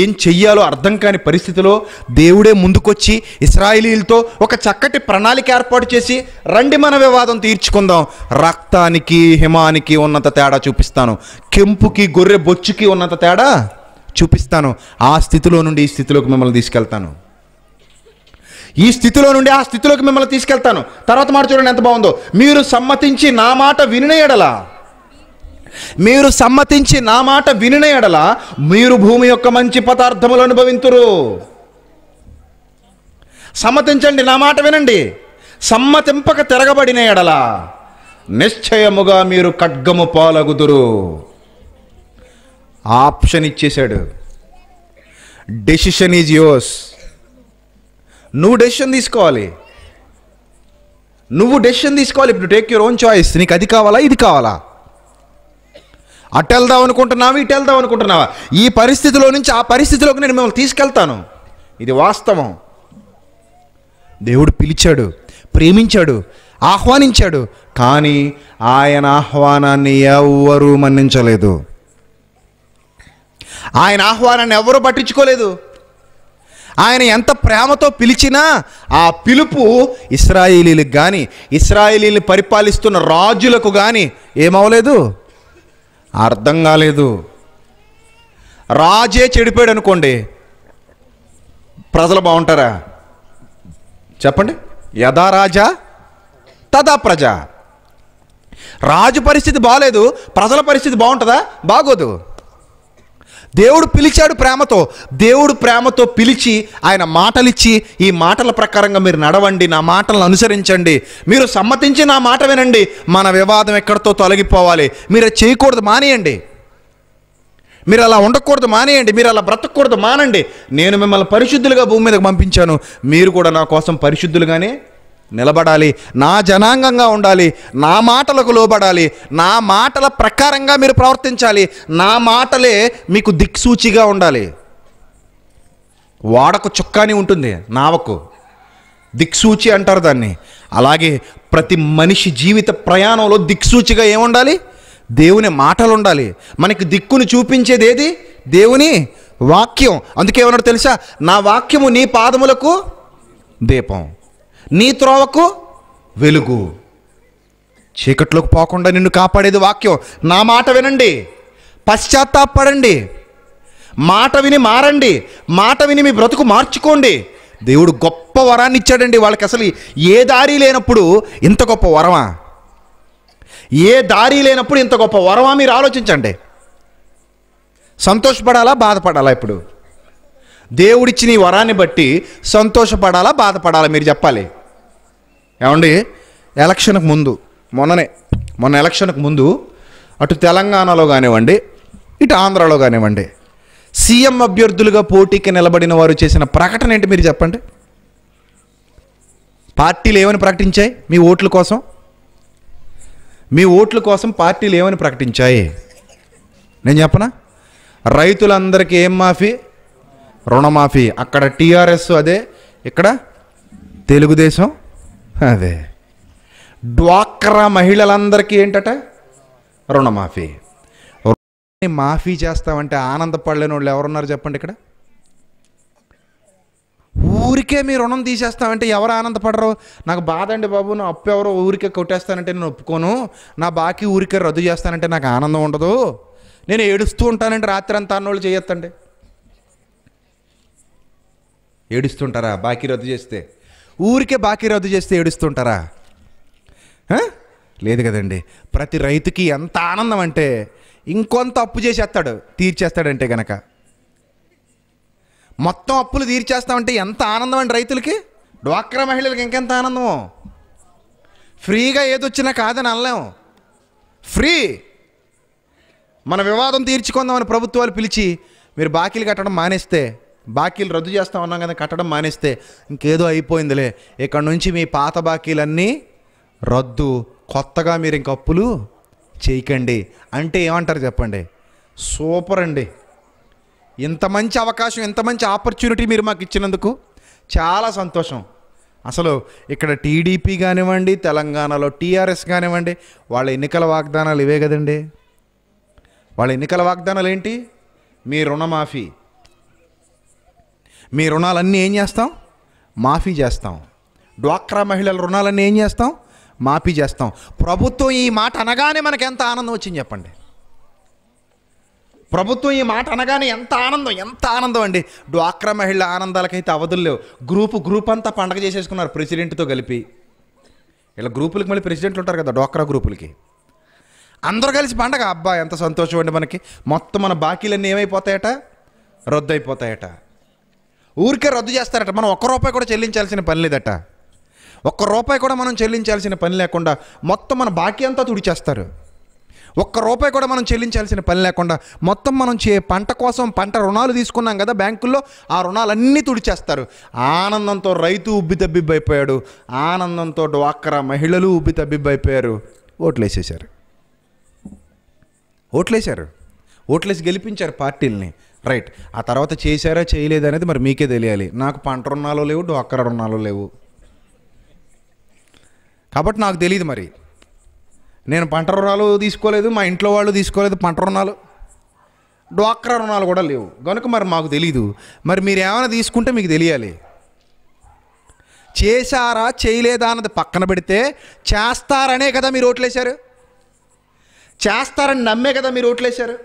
ఏం చెయ్యాలో అర్థం కాని పరిస్థితిలో దేవుడే ముందుకొచ్చి ఇస్రాయిలీలతో ఒక చక్కటి ప్రణాళిక ఏర్పాటు చేసి రండి మన వివాదం తీర్చుకుందాం రక్తానికి హిమానికి ఉన్నంత తేడా చూపిస్తాను కెంపుకి గొర్రె బొచ్చుకి ఉన్నంత తేడా చూపిస్తాను ఆ స్థితిలో నుండి ఈ స్థితిలోకి మిమ్మల్ని తీసుకెళ్తాను ఈ స్థితిలో నుండి ఆ స్థితిలోకి మిమ్మల్ని తీసుకెళ్తాను తర్వాత మాట చూడండి ఎంత బాగుందో మీరు సమ్మతించి నా మాట వినయడలా మీరు సమ్మతించి నా మాట వినిన ఎడల మీరు భూమి యొక్క మంచి పదార్థములు అనుభవింతురు సమ్మతించండి నా మాట వినండి సమ్మతింపక తిరగబడిన ఎడల నిశ్చయముగా మీరు ఖడ్గము పాలగుదురు ఆప్షన్ ఇచ్చేశాడు డెసిషన్ ఈజ్ యోర్స్ నువ్వు డెసిషన్ తీసుకోవాలి నువ్వు డెసిషన్ తీసుకోవాలి ఇప్పుడు టేక్ యువర్ ఓన్ చాయిస్ నీకు అది కావాలా ఇది కావాలా అటు వెళ్దాం అనుకుంటున్నావు ఇటు వెళ్దాం అనుకుంటున్నావా ఈ పరిస్థితిలో నుంచి ఆ పరిస్థితిలోకి నేను మిమ్మల్ని తీసుకెళ్తాను ఇది వాస్తవం దేవుడు పిలిచాడు ప్రేమించాడు ఆహ్వానించాడు కానీ ఆయన ఆహ్వానాన్ని ఎవ్వరూ మన్నించలేదు ఆయన ఆహ్వానాన్ని ఎవరూ పట్టించుకోలేదు ఆయన ఎంత ప్రేమతో పిలిచినా ఆ పిలుపు ఇస్రాయేలీలకు కానీ ఇస్రాయిలీలు పరిపాలిస్తున్న రాజులకు కానీ ఏమవలేదు అర్థం కాలేదు రాజే చెడిపోయాడు అనుకోండి ప్రజలు బాగుంటారా చెప్పండి యథా రాజా తదా ప్రజ రాజు పరిస్థితి బాగాలేదు ప్రజల పరిస్థితి బాగుంటుందా బాగోదు దేవుడు పిలిచాడు ప్రేమతో దేవుడు ప్రేమతో పిలిచి ఆయన మాటలిచ్చి ఈ మాటల ప్రకారంగా మీరు నడవండి నా మాటలను అనుసరించండి మీరు సమ్మతించి నా మాట వినండి మన వివాదం ఎక్కడితో తొలగిపోవాలి మీరు చేయకూడదు మానేయండి మీరు అలా ఉండకూడదు మానేయండి మీరు అలా బ్రతకూడదు మానండి నేను మిమ్మల్ని పరిశుద్ధులుగా భూమి మీదకి పంపించాను మీరు కూడా నా కోసం పరిశుద్ధులుగానే నిలబడాలి నా జనాంగంగా ఉండాలి నా మాటలకు లోబడాలి నా మాటల ప్రకారంగా మీరు ప్రవర్తించాలి నా మాటలే మీకు దిక్సూచిగా ఉండాలి వాడకు చుక్కాని ఉంటుంది నావకు దిక్సూచి అంటారు దాన్ని అలాగే ప్రతి మనిషి జీవిత ప్రయాణంలో దిక్సూచిగా ఏముండాలి దేవుని మాటలు ఉండాలి మనకి దిక్కును చూపించేది ఏది దేవుని వాక్యం అందుకే ఏమన్నాడు తెలుసా నా వాక్యము నీ పాదములకు దీపం నీ త్రోవకు వెలుగు చీకట్లోకి పోకుండా నిన్ను కాపాడేది వాక్యం నా మాట వినండి పశ్చాత్తాపడండి మాట విని మారండి మాట విని మీ బ్రతుకు మార్చుకోండి దేవుడు గొప్ప వరాన్ని ఇచ్చాడండి వాళ్ళకి అసలు ఏ దారి లేనప్పుడు ఇంత గొప్ప వరమా ఏ దారి లేనప్పుడు ఇంత గొప్ప వరమా మీరు ఆలోచించండి సంతోషపడాలా బాధపడాలా ఇప్పుడు దేవుడిచ్చిన ఈ వరాన్ని బట్టి సంతోషపడాలా బాధపడాలా మీరు చెప్పాలి ఏమండి ఎలక్షన్కి ముందు మొన్ననే మొన్న ఎలక్షన్కి ముందు అటు తెలంగాణలో కానివ్వండి ఇటు ఆంధ్రాలో కానివ్వండి సీఎం అభ్యర్థులుగా పోటీకి నిలబడిన వారు చేసిన ప్రకటన ఏంటి మీరు చెప్పండి పార్టీలు ఏమని ప్రకటించాయి మీ ఓట్ల కోసం మీ ఓట్ల కోసం పార్టీలు ఏమని ప్రకటించాయి నేను చెప్పనా రైతులందరికీ ఏం మాఫీ రుణమాఫీ అక్కడ టీఆర్ఎస్ అదే ఇక్కడ తెలుగుదేశం అదే డ్వాక్రా మహిళలందరికీ ఏంటట రుణమాఫీ మాఫీ చేస్తామంటే ఆనందపడలేని వాళ్ళు ఎవరున్నారు చెప్పండి ఇక్కడ ఊరికే మీ రుణం తీసేస్తామంటే ఎవరు ఆనందపడరు నాకు బాధ అండి బాబు నా అప్పు ఎవరో ఊరికే కొట్టేస్తానంటే నేను ఒప్పుకోను నా బాకీ ఊరికే రద్దు చేస్తానంటే నాకు ఆనందం ఉండదు నేను ఏడుస్తూ ఉంటానంటే రాత్రి అంతా అన్నోళ్ళు చేయొత్తండి ఏడుస్తుంటారా బాకీ రద్దు చేస్తే ఊరికే బాకీ రద్దు చేస్తే ఏడుస్తుంటారా లేదు కదండి ప్రతి రైతుకి ఎంత ఆనందం అంటే ఇంకొంత అప్పు చేసేస్తాడు తీర్చేస్తాడంటే గనక మొత్తం అప్పులు తీర్చేస్తామంటే ఎంత ఆనందం అండి రైతులకి డ్వాక్రా మహిళలకి ఇంకెంత ఆనందము ఫ్రీగా ఏదొచ్చినా కాదని అనలేము ఫ్రీ మన వివాదం తీర్చుకుందామని ప్రభుత్వాలు పిలిచి మీరు బాకీలు కట్టడం మానేస్తే బాకీలు రద్దు చేస్తా ఉన్నాం కదా కట్టడం మానేస్తే ఇంకేదో అయిపోయిందిలే ఇక్కడ నుంచి మీ పాత బాకీలన్నీ రద్దు కొత్తగా మీరు ఇంక అప్పులు చేయకండి అంటే ఏమంటారు చెప్పండి సూపర్ అండి ఇంత మంచి అవకాశం ఇంత మంచి ఆపర్చునిటీ మీరు మాకు ఇచ్చినందుకు చాలా సంతోషం అసలు ఇక్కడ టీడీపీ కానివ్వండి తెలంగాణలో టీఆర్ఎస్ కానివ్వండి వాళ్ళ ఎన్నికల వాగ్దానాలు ఇవే కదండి వాళ్ళ ఎన్నికల వాగ్దానాలు ఏంటి మీ రుణమాఫీ మీ రుణాలన్నీ ఏం చేస్తాం మాఫీ చేస్తాం డ్వాక్రా మహిళల రుణాలన్నీ ఏం చేస్తాం మాఫీ చేస్తాం ప్రభుత్వం ఈ మాట అనగానే మనకు ఎంత ఆనందం వచ్చింది చెప్పండి ప్రభుత్వం ఈ మాట అనగానే ఎంత ఆనందం ఎంత ఆనందం అండి డ్వాక్రా మహిళ ఆనందాలకైతే అవధులు లేవు గ్రూపు గ్రూప్ అంతా పండగ చేసేసుకున్నారు ప్రెసిడెంట్తో కలిపి ఇలా గ్రూపులకి మళ్ళీ ప్రెసిడెంట్లు ఉంటారు కదా డ్వాక్రా గ్రూపులకి అందరూ కలిసి పండగ అబ్బా ఎంత సంతోషం అండి మనకి మొత్తం మన బాకీలన్నీ ఏమైపోతాయట రద్దు అయిపోతాయట ఊరికే రద్దు చేస్తారట మనం ఒక్క రూపాయి కూడా చెల్లించాల్సిన పని లేదట ఒక్క రూపాయి కూడా మనం చెల్లించాల్సిన పని లేకుండా మొత్తం మన బాకీ అంతా తుడిచేస్తారు ఒక్క రూపాయి కూడా మనం చెల్లించాల్సిన పని లేకుండా మొత్తం మనం చే పంట కోసం పంట రుణాలు తీసుకున్నాం కదా బ్యాంకుల్లో ఆ రుణాలన్నీ తుడిచేస్తారు ఆనందంతో రైతు ఉబ్బి తబ్బిబ్బైపోయాడు ఆనందంతో డ్వాక్రా మహిళలు ఉబ్బి తబ్బిబ్బైపోయారు ఓట్లేసేశారు ఓట్లేశారు ఓట్లేసి గెలిపించారు పార్టీల్ని రైట్ ఆ తర్వాత చేశారా చేయలేదు అనేది మరి మీకే తెలియాలి నాకు పంట రుణాలు లేవు డోక్కర రుణాలు లేవు కాబట్టి నాకు తెలియదు మరి నేను పంట రుణాలు తీసుకోలేదు మా ఇంట్లో వాళ్ళు తీసుకోలేదు పంట రుణాలు డ్వాక్రా రుణాలు కూడా లేవు కనుక మరి మాకు తెలీదు మరి మీరు ఏమైనా తీసుకుంటే మీకు తెలియాలి చేశారా చేయలేదా అన్నది పక్కన పెడితే చేస్తారనే కదా మీరు ఓట్లేశారు చేస్తారని నమ్మే కదా మీరు ఓట్లేశారు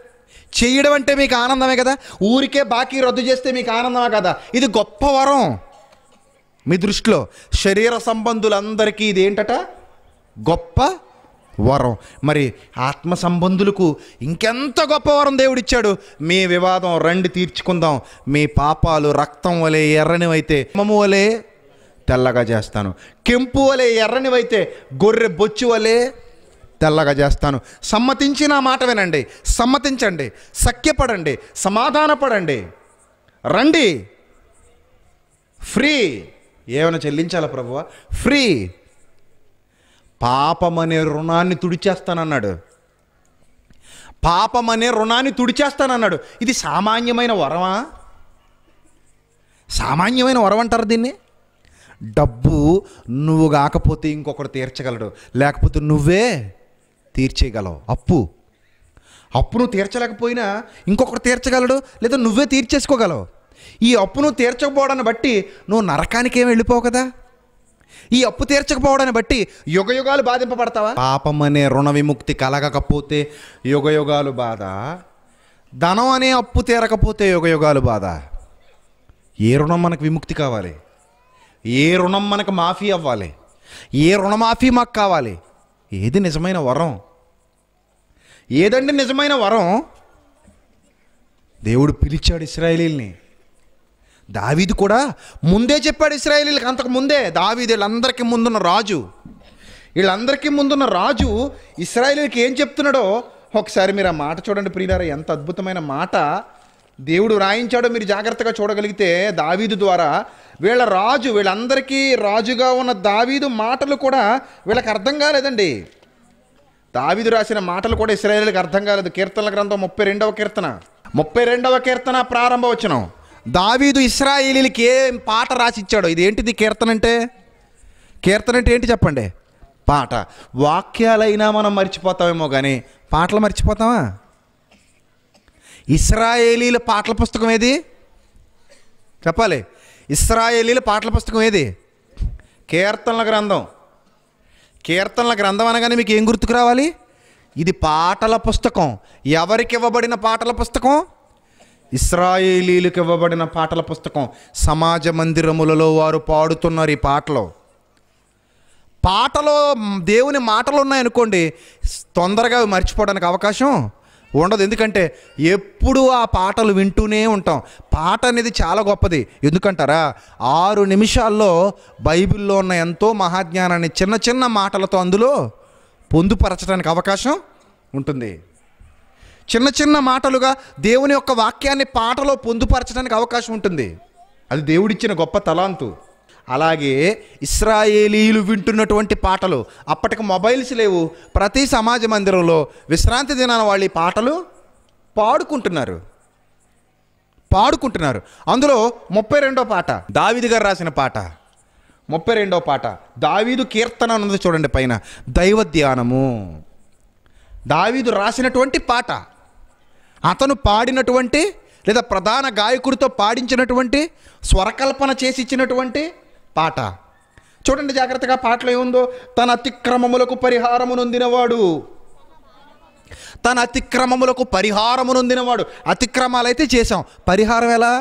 చేయడం అంటే మీకు ఆనందమే కదా ఊరికే బాకీ రద్దు చేస్తే మీకు ఆనందమే కదా ఇది గొప్ప వరం మీ దృష్టిలో శరీర సంబంధులందరికీ ఇది ఏంటట గొప్ప వరం మరి ఆత్మ సంబంధులకు ఇంకెంత గొప్ప వరం దేవుడిచ్చాడు మీ వివాదం రండి తీర్చుకుందాం మీ పాపాలు రక్తం వలె ఎర్రనివైతే మమ్ము వలె తెల్లగా చేస్తాను కెంపు వలె ఎర్రనివైతే గొర్రె బొచ్చు వలె తెల్లగా చేస్తాను సమ్మతించి నా మాట వినండి సమ్మతించండి సఖ్యపడండి సమాధానపడండి రండి ఫ్రీ ఏమైనా చెల్లించాలా ప్రభు ఫ్రీ పాపమనే రుణాన్ని తుడిచేస్తానన్నాడు పాపమనే రుణాన్ని తుడిచేస్తానన్నాడు ఇది సామాన్యమైన వరమా సామాన్యమైన వరం అంటారు దీన్ని డబ్బు నువ్వు కాకపోతే ఇంకొకడు తీర్చగలడు లేకపోతే నువ్వే తీర్చేయగలవు అప్పు అప్పును తీర్చలేకపోయినా ఇంకొకరు తీర్చగలడు లేదా నువ్వే తీర్చేసుకోగలవు ఈ అప్పును తీర్చకపోవడాన్ని బట్టి నువ్వు నరకానికి ఏమి వెళ్ళిపోవు కదా ఈ అప్పు తీర్చకపోవడాన్ని బట్టి యుగయుగాలు బాధింపబడతావా పాపం అనే రుణ విముక్తి కలగకపోతే యుగయుగాలు బాధ ధనం అనే అప్పు తీరకపోతే యుగయుగాలు బాధ ఏ రుణం మనకు విముక్తి కావాలి ఏ రుణం మనకు మాఫీ అవ్వాలి ఏ రుణమాఫీ మాకు కావాలి ఏది నిజమైన వరం ఏదండి నిజమైన వరం దేవుడు పిలిచాడు ఇస్రాయలీల్ని దావీది కూడా ముందే చెప్పాడు ఇస్రాయలీలకి అంతకు ముందే దావీది వీళ్ళందరికీ ముందున్న రాజు వీళ్ళందరికీ ముందున్న రాజు ఇస్రాయలీలకి ఏం చెప్తున్నాడో ఒకసారి మీరు ఆ మాట చూడండి ప్రియులారా ఎంత అద్భుతమైన మాట దేవుడు రాయించాడో మీరు జాగ్రత్తగా చూడగలిగితే దావీదు ద్వారా వీళ్ళ రాజు వీళ్ళందరికీ రాజుగా ఉన్న దావీదు మాటలు కూడా వీళ్ళకి అర్థం కాలేదండి దావీదు రాసిన మాటలు కూడా ఇస్రాయేళ్ళకి అర్థం కాలేదు కీర్తనల గ్రంథం ముప్పై రెండవ కీర్తన ముప్పై రెండవ కీర్తన వచ్చిన దావీదు ఇస్రాయేలీలకి ఏం పాట రాసిచ్చాడో ఇది ఏంటిది కీర్తన అంటే కీర్తన అంటే ఏంటి చెప్పండి పాట వాక్యాలైనా మనం మర్చిపోతామేమో కానీ పాటలు మర్చిపోతామా ఇస్రాయేలీల పాటల పుస్తకం ఏది చెప్పాలి ఇస్రాయేలీల పాటల పుస్తకం ఏది కీర్తనల గ్రంథం కీర్తనల గ్రంథం అనగానే మీకు ఏం గుర్తుకు రావాలి ఇది పాటల పుస్తకం ఎవరికి ఇవ్వబడిన పాటల పుస్తకం ఇస్రాయేలీలకు ఇవ్వబడిన పాటల పుస్తకం సమాజ మందిరములలో వారు పాడుతున్నారు ఈ పాటలు పాటలో దేవుని మాటలు ఉన్నాయనుకోండి తొందరగా మర్చిపోవడానికి అవకాశం ఉండదు ఎందుకంటే ఎప్పుడు ఆ పాటలు వింటూనే ఉంటాం పాట అనేది చాలా గొప్పది ఎందుకంటారా ఆరు నిమిషాల్లో బైబిల్లో ఉన్న ఎంతో మహాజ్ఞానాన్ని చిన్న చిన్న మాటలతో అందులో పొందుపరచడానికి అవకాశం ఉంటుంది చిన్న చిన్న మాటలుగా దేవుని యొక్క వాక్యాన్ని పాటలో పొందుపరచడానికి అవకాశం ఉంటుంది అది దేవుడిచ్చిన గొప్ప తలాంతు అలాగే ఇస్రాయేలీలు వింటున్నటువంటి పాటలు అప్పటికి మొబైల్స్ లేవు ప్రతి సమాజ మందిరంలో విశ్రాంతి దినాన వాళ్ళు పాటలు పాడుకుంటున్నారు పాడుకుంటున్నారు అందులో ముప్పై రెండో పాట దావిది గారు రాసిన పాట ముప్పై రెండో పాట దావీదు కీర్తన అన్నది చూడండి పైన దైవ ధ్యానము దావీదు రాసినటువంటి పాట అతను పాడినటువంటి లేదా ప్రధాన గాయకుడితో పాడించినటువంటి స్వరకల్పన చేసి ఇచ్చినటువంటి పాట చూడండి జాగ్రత్తగా పాటలో ఏముందో తన అతిక్రమములకు పరిహారము నొందినవాడు తన అతిక్రమములకు పరిహారము నొందినవాడు అతిక్రమాలు అయితే చేసాం పరిహారం ఎలా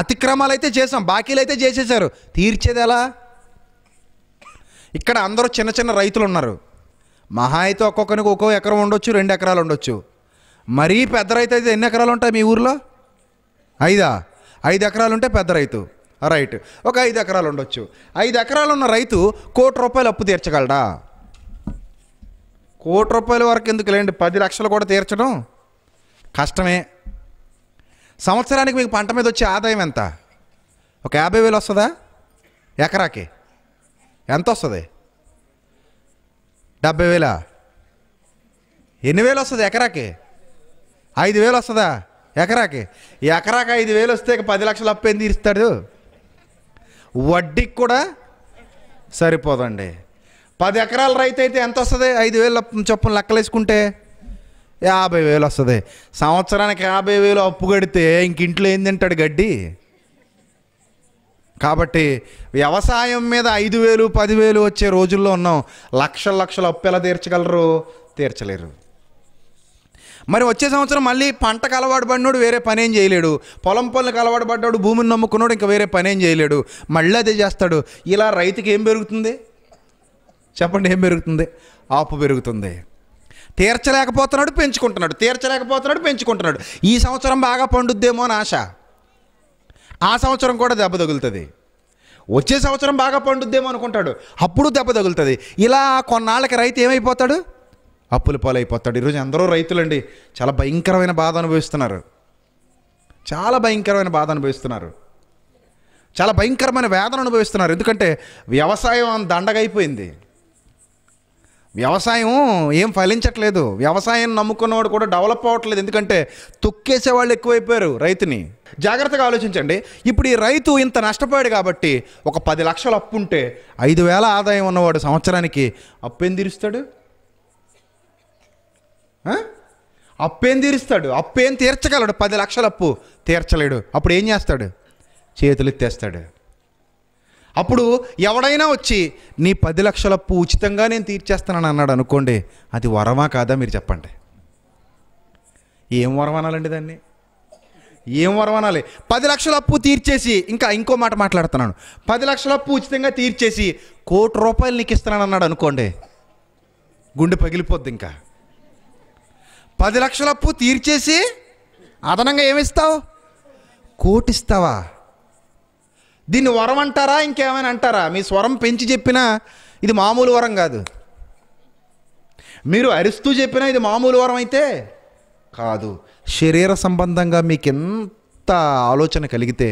అతిక్రమాలు అయితే చేసాం బాకీలు అయితే చేసేశారు తీర్చేది ఎలా ఇక్కడ అందరూ చిన్న చిన్న రైతులు ఉన్నారు మహా అయితే ఒక్కొక్కరికి ఒక్కో ఎకరం ఉండొచ్చు రెండు ఎకరాలు ఉండొచ్చు మరీ పెద్ద రైతు అయితే ఎన్ని ఎకరాలు ఉంటాయి మీ ఊర్లో ఐదా ఐదు ఎకరాలు ఉంటే పెద్ద రైతు రైట్ ఒక ఐదు ఎకరాలు ఉండొచ్చు ఐదు ఎకరాలు ఉన్న రైతు కోటి రూపాయలు అప్పు తీర్చగలడా కోటి రూపాయల వరకు ఎందుకు లేండి పది లక్షలు కూడా తీర్చడం కష్టమే సంవత్సరానికి మీకు పంట మీద వచ్చే ఆదాయం ఎంత ఒక యాభై వేలు వస్తుందా ఎకరాకి ఎంత వస్తుంది డెబ్బై వేలా ఎన్ని వేలు వస్తుంది ఎకరాకి ఐదు వేలు వస్తుందా ఎకరాకి ఎకరాకి ఐదు వేలు వస్తే పది లక్షలు అప్పు ఏం తీరుస్తాడు వడ్డీకి కూడా సరిపోదండి పది ఎకరాల రైతు అయితే ఎంత వస్తుంది ఐదు వేలు చొప్పున లెక్కలేసుకుంటే యాభై వేలు వస్తుంది సంవత్సరానికి యాభై వేలు అప్పు కడితే ఇంక ఇంట్లో ఏం తింటాడు గడ్డి కాబట్టి వ్యవసాయం మీద ఐదు వేలు పదివేలు వచ్చే రోజుల్లో ఉన్నాం లక్షల లక్షలు అప్పు ఎలా తీర్చగలరు తీర్చలేరు మరి వచ్చే సంవత్సరం మళ్ళీ పంటకు అలవాటు పడినోడు వేరే పని ఏం చేయలేడు పొలం పనులకు అలవాటు పడ్డాడు భూమిని నమ్ముకున్నాడు ఇంకా వేరే పని ఏం చేయలేడు మళ్ళీ అదే చేస్తాడు ఇలా రైతుకి ఏం పెరుగుతుంది చెప్పండి ఏం పెరుగుతుంది ఆపు పెరుగుతుంది తీర్చలేకపోతున్నాడు పెంచుకుంటున్నాడు తీర్చలేకపోతున్నాడు పెంచుకుంటున్నాడు ఈ సంవత్సరం బాగా పండుద్దేమో అని ఆశ ఆ సంవత్సరం కూడా దెబ్బ తగులుతుంది వచ్చే సంవత్సరం బాగా పండుద్దేమో అనుకుంటాడు అప్పుడు దెబ్బ తగులుతుంది ఇలా కొన్నాళ్ళకి రైతు ఏమైపోతాడు అప్పుల పాలైపోతాడు ఈరోజు అందరూ రైతులండి చాలా భయంకరమైన బాధ అనుభవిస్తున్నారు చాలా భయంకరమైన బాధ అనుభవిస్తున్నారు చాలా భయంకరమైన వేదన అనుభవిస్తున్నారు ఎందుకంటే వ్యవసాయం దండగైపోయింది వ్యవసాయం ఏం ఫలించట్లేదు వ్యవసాయం నమ్ముకున్నవాడు కూడా డెవలప్ అవ్వట్లేదు ఎందుకంటే తొక్కేసే వాళ్ళు ఎక్కువైపోయారు రైతుని జాగ్రత్తగా ఆలోచించండి ఇప్పుడు ఈ రైతు ఇంత నష్టపోయాడు కాబట్టి ఒక పది లక్షలు అప్పు ఉంటే ఐదు వేల ఆదాయం ఉన్నవాడు సంవత్సరానికి అప్పు ఏం తీరుస్తాడు అప్పేం తీరుస్తాడు అప్పేం తీర్చగలడు పది లక్షల అప్పు తీర్చలేడు అప్పుడు ఏం చేస్తాడు చేతులు ఎత్తేస్తాడు అప్పుడు ఎవడైనా వచ్చి నీ పది లక్షల అప్పు ఉచితంగా నేను తీర్చేస్తానని అన్నాడు అనుకోండి అది వరమా కాదా మీరు చెప్పండి ఏం వరం అనాలండి దాన్ని ఏం వరం అనాలి పది లక్షల అప్పు తీర్చేసి ఇంకా ఇంకో మాట మాట్లాడుతున్నాను పది లక్షల అప్పు ఉచితంగా తీర్చేసి కోటి రూపాయలు నీకు ఇస్తానని అన్నాడు అనుకోండి గుండె పగిలిపోద్ది ఇంకా పది లక్షల అప్పు తీర్చేసి అదనంగా ఏమిస్తావు కోటిస్తావా దీన్ని వరం అంటారా ఇంకేమైనా అంటారా మీ స్వరం పెంచి చెప్పినా ఇది మామూలు వరం కాదు మీరు అరుస్తూ చెప్పినా ఇది మామూలు వరం అయితే కాదు శరీర సంబంధంగా మీకు ఎంత ఆలోచన కలిగితే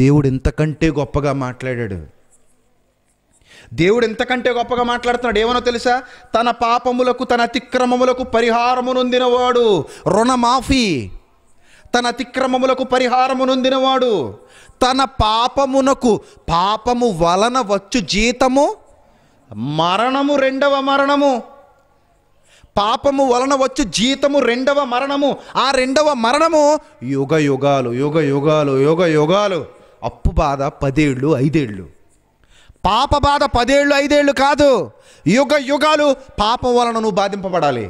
దేవుడు ఎంతకంటే గొప్పగా మాట్లాడాడు దేవుడు ఎంతకంటే గొప్పగా మాట్లాడుతున్నాడు ఏమనో తెలుసా తన పాపములకు తన అతిక్రమములకు పరిహారమునుందినవాడు రుణమాఫీ తన అతిక్రమములకు పరిహారము తన పాపమునకు పాపము వలన వచ్చు జీతము మరణము రెండవ మరణము పాపము వలన వచ్చు జీతము రెండవ మరణము ఆ రెండవ మరణము యుగ యుగాలు యుగ యుగాలు యుగ యుగాలు అప్పు బాధ పదేళ్ళు ఐదేళ్ళు పాప బాధ పదేళ్ళు ఐదేళ్ళు కాదు యుగ యుగాలు పాపం వలన నువ్వు బాధింపబడాలి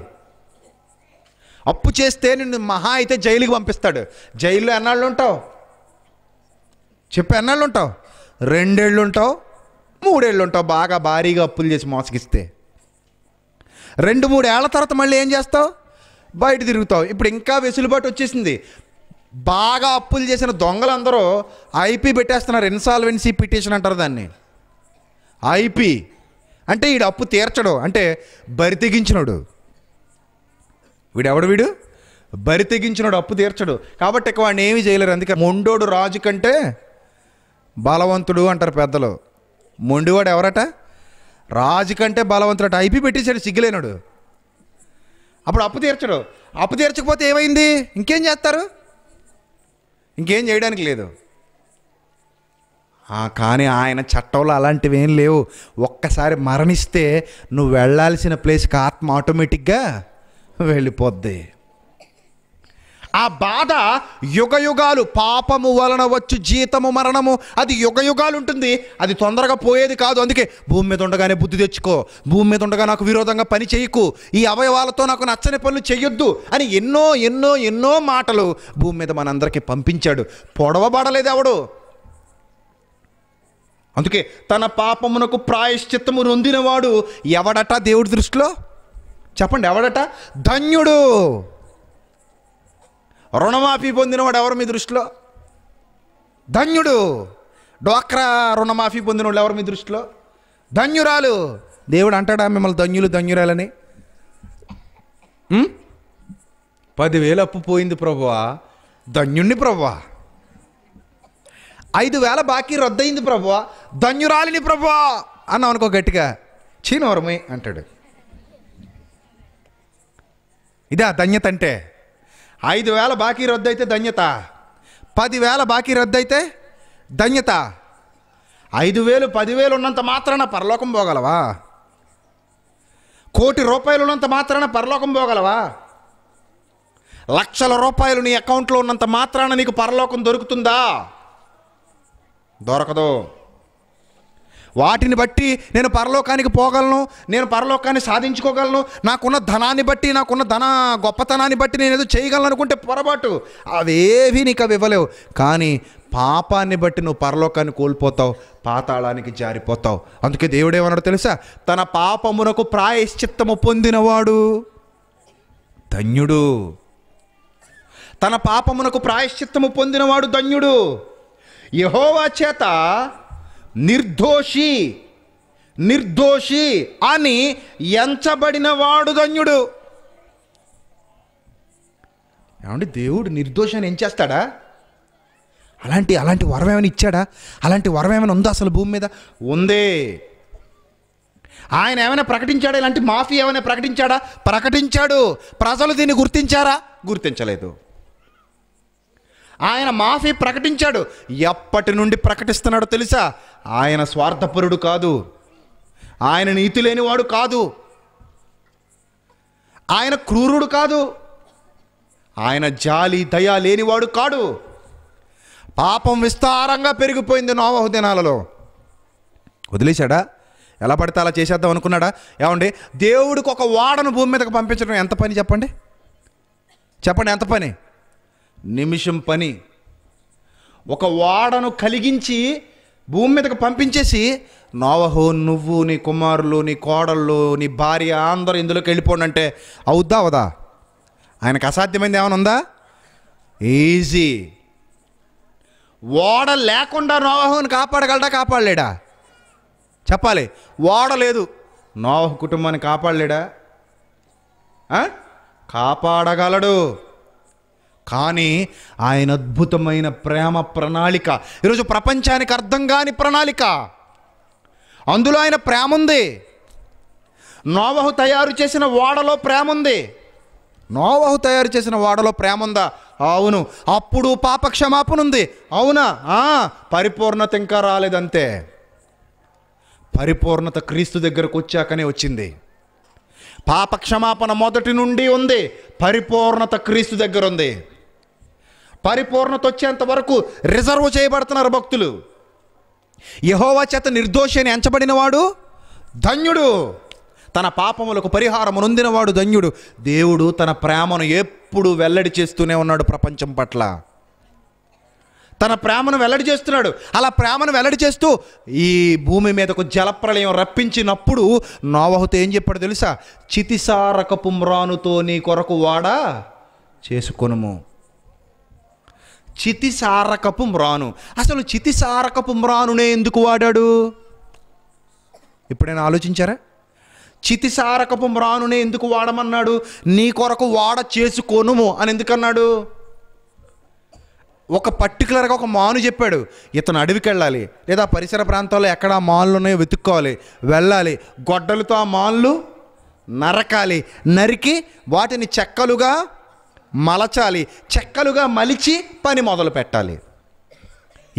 అప్పు చేస్తే నిన్ను మహా అయితే జైలుకి పంపిస్తాడు జైల్లో ఎన్నాళ్ళు ఉంటావు చెప్పి ఎన్నాళ్ళు ఉంటావు రెండేళ్ళు ఉంటావు మూడేళ్ళు ఉంటావు బాగా భారీగా అప్పులు చేసి మోసగిస్తే రెండు మూడు తర్వాత మళ్ళీ ఏం చేస్తావు బయట తిరుగుతావు ఇప్పుడు ఇంకా వెసులుబాటు వచ్చేసింది బాగా అప్పులు చేసిన దొంగలందరూ ఐపీ పెట్టేస్తున్నారు ఇన్సాల్వెన్సీ పిటిషన్ అంటారు దాన్ని ఐపి అంటే వీడు అప్పు తీర్చడు అంటే బరి తెగించినాడు వీడెవడు వీడు బరి తెగించినాడు అప్పు తీర్చడు కాబట్టి ఇక వాడిని ఏమి చేయలేరు అందుకే మొండోడు రాజు కంటే బలవంతుడు అంటారు పెద్దలు మొండివాడు ఎవరట రాజు కంటే బలవంతుడు ఐపి పెట్టేశాడు సిగ్గులేనాడు అప్పుడు అప్పు తీర్చడు అప్పు తీర్చకపోతే ఏమైంది ఇంకేం చేస్తారు ఇంకేం చేయడానికి లేదు కానీ ఆయన చట్టంలో అలాంటివి ఏం లేవు ఒక్కసారి మరణిస్తే నువ్వు వెళ్ళాల్సిన ప్లేస్కి ఆత్మ ఆటోమేటిక్గా వెళ్ళిపోద్ది ఆ బాధ యుగ యుగాలు పాపము వలన వచ్చు జీతము మరణము అది యుగ యుగాలు ఉంటుంది అది తొందరగా పోయేది కాదు అందుకే భూమి మీద ఉండగానే బుద్ధి తెచ్చుకో భూమి మీద ఉండగా నాకు విరోధంగా పని చేయకు ఈ అవయవాలతో నాకు నచ్చని పనులు చేయొద్దు అని ఎన్నో ఎన్నో ఎన్నో మాటలు భూమి మీద మనందరికీ పంపించాడు పొడవబడలేదు ఎవడు అందుకే తన పాపమునకు ప్రాయశ్చిత్తము నొందినవాడు ఎవడట దేవుడి దృష్టిలో చెప్పండి ఎవడట ధన్యుడు రుణమాఫీ పొందినవాడు ఎవరు మీ దృష్టిలో ధన్యుడు డోక్రా రుణమాఫీ పొందినవాడు ఎవరు మీ దృష్టిలో ధన్యురాలు దేవుడు అంటాడా మిమ్మల్ని ధన్యులు ధన్యురాలని పదివేలు అప్పు పోయింది ప్రభువా ధన్యుణ్ణి ప్రభువా ఐదు వేల బాకీ రద్దయింది ప్రభా ధన్యురాలిని ప్రభా అన్నాం అనుకో గట్టిగా చీనోరమి అంటాడు ఇదే ధన్యత అంటే ఐదు వేల బాకీ రద్దయితే ధన్యత పదివేల బాకీ రద్దయితే ధన్యత ఐదు వేలు పదివేలు ఉన్నంత మాత్రాన పరలోకం పోగలవా కోటి రూపాయలు ఉన్నంత మాత్రాన పరలోకం పోగలవా లక్షల రూపాయలు నీ అకౌంట్లో ఉన్నంత మాత్రాన నీకు పరలోకం దొరుకుతుందా దొరకదు వాటిని బట్టి నేను పరలోకానికి పోగలను నేను పరలోకాన్ని సాధించుకోగలను నాకున్న ధనాన్ని బట్టి నాకున్న ధన గొప్పతనాన్ని బట్టి నేను ఏదో చేయగలను అనుకుంటే పొరపాటు అవేవి నీకు అవి ఇవ్వలేవు కానీ పాపాన్ని బట్టి నువ్వు పరలోకాన్ని కోల్పోతావు పాతాళానికి జారిపోతావు అందుకే దేవుడేమన్నాడు తెలుసా తన పాపమునకు ప్రాయశ్చిత్తము పొందినవాడు ధన్యుడు తన పాపమునకు ప్రాయశ్చిత్తము పొందినవాడు ధన్యుడు యహోవా చేత నిర్దోషి నిర్దోషి అని ఎంచబడిన వాడు ధన్యుడు ఏమంటే దేవుడు నిర్దోషాన్ని ఏం చేస్తాడా అలాంటి అలాంటి వరం ఏమైనా ఇచ్చాడా అలాంటి వరం ఏమైనా ఉందా అసలు భూమి మీద ఉందే ఆయన ఏమైనా ప్రకటించాడా ఇలాంటి మాఫీ ఏమైనా ప్రకటించాడా ప్రకటించాడు ప్రజలు దీన్ని గుర్తించారా గుర్తించలేదు ఆయన మాఫీ ప్రకటించాడు ఎప్పటి నుండి ప్రకటిస్తున్నాడో తెలుసా ఆయన స్వార్థపరుడు కాదు ఆయన నీతి లేనివాడు కాదు ఆయన క్రూరుడు కాదు ఆయన జాలి దయ లేనివాడు కాడు పాపం విస్తారంగా పెరిగిపోయింది నోవహు దినాలలో వదిలేశాడా ఎలా పడితే అలా చేసేద్దాం అనుకున్నాడా ఏమండి దేవుడికి ఒక వాడను భూమి మీదకి పంపించడం ఎంత పని చెప్పండి చెప్పండి ఎంత పని నిమిషం పని ఒక వాడను కలిగించి భూమి మీదకు పంపించేసి నోవహో నువ్వు నీ కుమారులు నీ కోడళ్ళు నీ భార్య అందరూ ఇందులోకి వెళ్ళిపోండి అంటే అవుద్దా అవదా ఆయనకు అసాధ్యమైంది ఏమైనా ఉందా ఈజీ ఓడ లేకుండా నోవహోని కాపాడగలడా కాపాడలేడా చెప్పాలి ఓడ లేదు నోవాహు కుటుంబాన్ని కాపాడలేడా కాపాడగలడు కానీ ఆయన అద్భుతమైన ప్రేమ ప్రణాళిక ఈరోజు ప్రపంచానికి అర్థం కాని ప్రణాళిక అందులో ఆయన ప్రేమ ఉంది నోవహు తయారు చేసిన వాడలో ప్రేమ ఉంది నోవహు తయారు చేసిన వాడలో ప్రేమ ఉందా అవును అప్పుడు పాపక్షమాపణ ఉంది అవునా పరిపూర్ణత ఇంకా రాలేదంతే పరిపూర్ణత క్రీస్తు దగ్గరకు వచ్చాకనే వచ్చింది పాపక్షమాపణ మొదటి నుండి ఉంది పరిపూర్ణత క్రీస్తు దగ్గర ఉంది పరిపూర్ణత వచ్చేంత వరకు రిజర్వ్ చేయబడుతున్నారు భక్తులు యహోవా చేత నిర్దోషి అని ఎంచబడినవాడు ధన్యుడు తన పాపములకు పరిహారం నొందినవాడు ధన్యుడు దేవుడు తన ప్రేమను ఎప్పుడు వెల్లడి చేస్తూనే ఉన్నాడు ప్రపంచం పట్ల తన ప్రేమను వెల్లడి చేస్తున్నాడు అలా ప్రేమను వెల్లడి చేస్తూ ఈ భూమి మీదకు జలప్రలయం రప్పించినప్పుడు నోవహుత ఏం చెప్పాడు తెలుసా చితిసారకపు మ్రానుతో నీ కొరకు వాడా చేసుకొనుము చితిసారకపు మ్రాను అసలు చితిసారకపు మ్రానునే ఎందుకు వాడాడు ఎప్పుడైనా ఆలోచించారా చితిసారకపు మ్రానునే ఎందుకు వాడమన్నాడు నీ కొరకు వాడ చేసుకోనుము అని ఎందుకన్నాడు ఒక పర్టికులర్గా ఒక మాను చెప్పాడు ఇతను అడవికి వెళ్ళాలి లేదా పరిసర ప్రాంతాల్లో ఎక్కడ మాన్లు ఉన్నాయో వెతుక్కోవాలి వెళ్ళాలి గొడ్డలతో ఆ మాన్లు నరకాలి నరికి వాటిని చెక్కలుగా మలచాలి చెక్కలుగా మలిచి పని మొదలు పెట్టాలి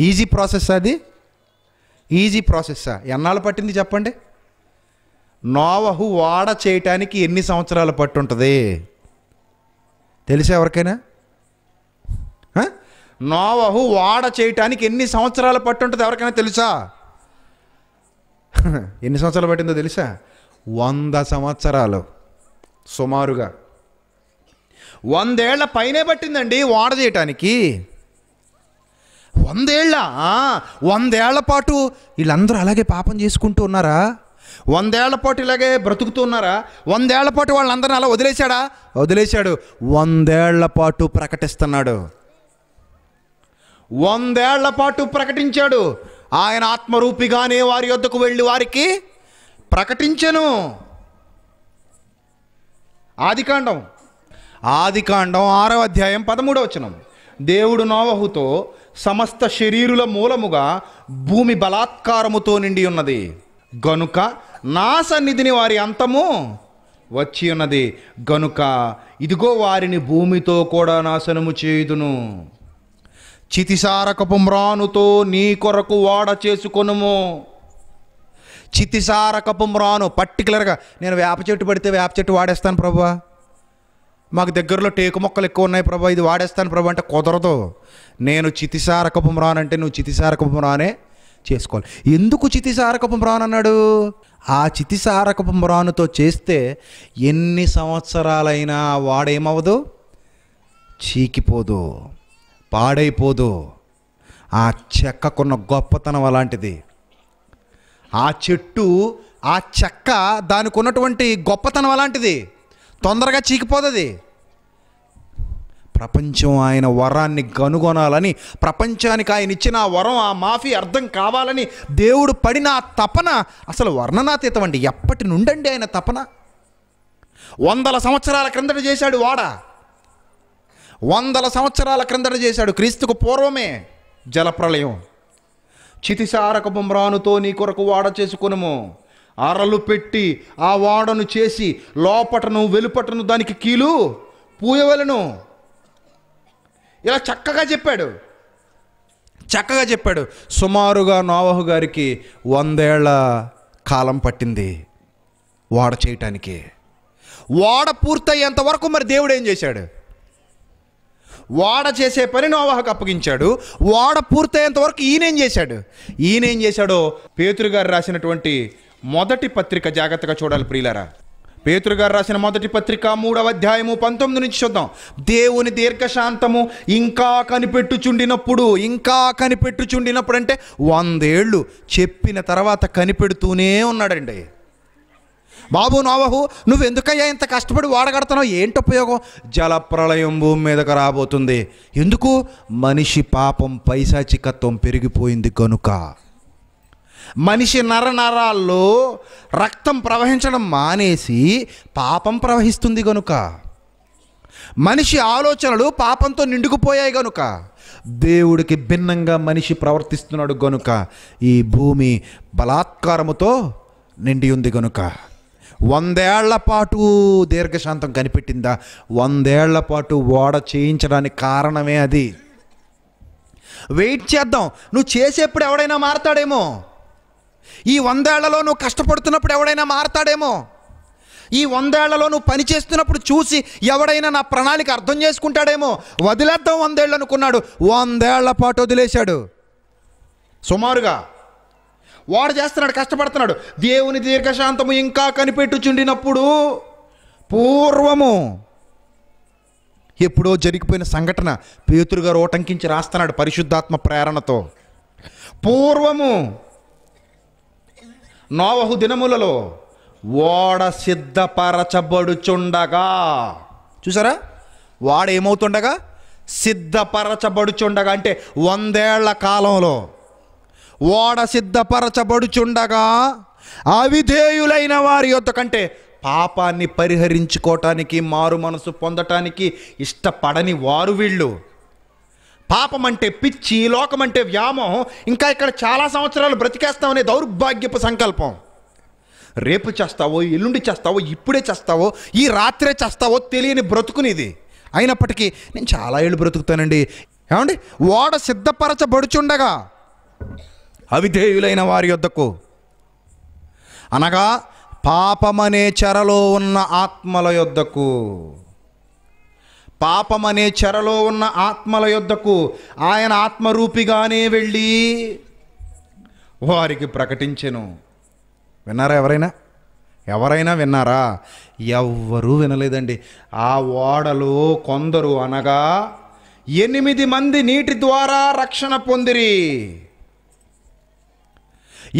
ఈజీ ప్రాసెస్ అది ఈజీ ప్రాసెస్సా ఎన్నాళ్ళు పట్టింది చెప్పండి నోవహు వాడ చేయటానికి ఎన్ని సంవత్సరాలు పట్టుంటుంది తెలుసా ఎవరికైనా నోవహు వాడ చేయటానికి ఎన్ని సంవత్సరాలు పట్టుంటుంది ఎవరికైనా తెలుసా [laughs] ఎన్ని సంవత్సరాలు పట్టిందో తెలుసా వంద సంవత్సరాలు సుమారుగా వందేళ్ల పైనే పట్టిందండి ఓడ చేయటానికి వందేళ్ళ వందేళ్ల పాటు వీళ్ళందరూ అలాగే పాపం చేసుకుంటూ ఉన్నారా వందేళ్ల పాటు ఇలాగే బ్రతుకుతూ ఉన్నారా వందేళ్ల పాటు వాళ్ళందరిని అలా వదిలేశాడా వదిలేశాడు వందేళ్ల పాటు ప్రకటిస్తున్నాడు వందేళ్ల పాటు ప్రకటించాడు ఆయన ఆత్మరూపిగానే వారి వద్దకు వెళ్ళి వారికి ప్రకటించను ఆదికాండం ఆది కాండం ఆరవ అధ్యాయం పదమూడవ వచనం దేవుడు నోవహుతో సమస్త శరీరుల మూలముగా భూమి బలాత్కారముతో నిండి ఉన్నది గనుక నా సన్నిధిని వారి అంతము వచ్చి ఉన్నది గనుక ఇదిగో వారిని భూమితో కూడా నాశనము చేయుదును చితిసారకపు మ్రానుతో నీ కొరకు వాడ చేసుకొనుము చితిసారకపు మ్రాను పర్టికులర్గా నేను వేప చెట్టు పడితే వేప చెట్టు వాడేస్తాను ప్రభా మాకు దగ్గరలో టేకు మొక్కలు ఎక్కువ ఉన్నాయి ప్రభా ఇది వాడేస్తాను ప్రభా అంటే కుదరదు నేను చితిసారకపు అంటే నువ్వు చితిసారకపు రానే చేసుకోవాలి ఎందుకు చితిసారకపు రాన్ అన్నాడు ఆ చితిసారకపు రానుతో చేస్తే ఎన్ని సంవత్సరాలైనా వాడేమవదు చీకిపోదు పాడైపోదు ఆ చెక్కకున్న గొప్పతనం అలాంటిది ఆ చెట్టు ఆ చెక్క దానికి ఉన్నటువంటి గొప్పతనం అలాంటిది తొందరగా చీకిపోతుంది ప్రపంచం ఆయన వరాన్ని కనుగొనాలని ప్రపంచానికి ఆయన ఇచ్చిన ఆ వరం ఆ మాఫీ అర్థం కావాలని దేవుడు పడిన ఆ తపన అసలు వర్ణనాతీతం అండి ఎప్పటి నుండండి ఆయన తపన వందల సంవత్సరాల క్రిందట చేశాడు వాడ వందల సంవత్సరాల క్రిందట చేశాడు క్రీస్తుకు పూర్వమే జలప్రలయం చితిసారక బుమ్రానుతో నీ కొరకు వాడ చేసుకునము అరలు పెట్టి ఆ వాడను చేసి లోపటను వెలుపటను దానికి కీలు పూయవలను ఇలా చక్కగా చెప్పాడు చక్కగా చెప్పాడు సుమారుగా నోవహు గారికి వందేళ్ల కాలం పట్టింది వాడ చేయటానికి వాడ పూర్తయ్యేంత వరకు మరి దేవుడు ఏం చేశాడు వాడ చేసే పని నోవాహకు అప్పగించాడు వాడ పూర్తయ్యేంత వరకు ఈయనేం చేశాడు ఈయనేం చేశాడో పేతురు గారు రాసినటువంటి మొదటి పత్రిక జాగ్రత్తగా చూడాలి ప్రియులరా పేతురు గారు రాసిన మొదటి పత్రిక మూడవ అధ్యాయము పంతొమ్మిది నుంచి చూద్దాం దేవుని దీర్ఘశాంతము ఇంకా కనిపెట్టుచుండినప్పుడు ఇంకా కనిపెట్టుచుండినప్పుడు అంటే వందేళ్ళు చెప్పిన తర్వాత కనిపెడుతూనే ఉన్నాడండి బాబు నోవహు నువ్వెందుకయ్యా ఇంత కష్టపడి వాడగడుతున్నావు ఏంటి ఉపయోగం జలప్రళయం భూమి మీదకు రాబోతుంది ఎందుకు మనిషి పాపం పైశాచికత్వం పెరిగిపోయింది కనుక మనిషి నర నరాల్లో రక్తం ప్రవహించడం మానేసి పాపం ప్రవహిస్తుంది గనుక మనిషి ఆలోచనలు పాపంతో నిండుకుపోయాయి గనుక దేవుడికి భిన్నంగా మనిషి ప్రవర్తిస్తున్నాడు గనుక ఈ భూమి బలాత్కారముతో నిండి ఉంది గనుక వందేళ్ల పాటు దీర్ఘశాంతం కనిపెట్టిందా వందేళ్ల పాటు ఓడ చేయించడానికి కారణమే అది వెయిట్ చేద్దాం నువ్వు చేసేప్పుడు ఎవడైనా మారతాడేమో ఈ వందేళ్లలో నువ్వు కష్టపడుతున్నప్పుడు ఎవడైనా మారతాడేమో ఈ వందేళ్లలో నువ్వు పని చేస్తున్నప్పుడు చూసి ఎవడైనా నా ప్రణాళిక అర్థం చేసుకుంటాడేమో వదిలేద్దాం వందేళ్ళు అనుకున్నాడు వందేళ్ల పాటు వదిలేశాడు సుమారుగా వాడు చేస్తున్నాడు కష్టపడుతున్నాడు దేవుని దీర్ఘశాంతము ఇంకా కనిపెట్టుచుండినప్పుడు పూర్వము ఎప్పుడో జరిగిపోయిన సంఘటన పేతురుగారు ఓటంకించి రాస్తున్నాడు పరిశుద్ధాత్మ ప్రేరణతో పూర్వము నోవహు దినములలో ఓడ సిద్ధపరచబడుచుండగా చూసారా వాడ ఏమవుతుండగా సిద్ధపరచబడుచుండగా అంటే వందేళ్ల కాలంలో ఓడ సిద్ధపరచబడుచుండగా అవిధేయులైన వారి యొక్క కంటే పాపాన్ని పరిహరించుకోవటానికి మారు మనసు పొందటానికి ఇష్టపడని వారు వీళ్ళు పాపం అంటే పిచ్చి లోకం అంటే వ్యామోహం ఇంకా ఇక్కడ చాలా సంవత్సరాలు బ్రతికేస్తామనే దౌర్భాగ్యపు సంకల్పం రేపు చేస్తావో ఎల్లుండి చేస్తావో ఇప్పుడే చేస్తావో ఈ రాత్రే చేస్తావో తెలియని బ్రతుకునిది అయినప్పటికీ నేను చాలా ఏళ్ళు బ్రతుకుతానండి ఏమండి ఓడ సిద్ధపరచబడుచుండగా అవిధేయులైన వారి యొద్దకు అనగా పాపమనే చెరలో ఉన్న ఆత్మల యొద్దకు పాపమనే చెరలో ఉన్న ఆత్మల యొద్దకు ఆయన ఆత్మరూపిగానే వెళ్ళి వారికి ప్రకటించెను విన్నారా ఎవరైనా ఎవరైనా విన్నారా ఎవ్వరూ వినలేదండి ఆ ఓడలో కొందరు అనగా ఎనిమిది మంది నీటి ద్వారా రక్షణ పొందిరి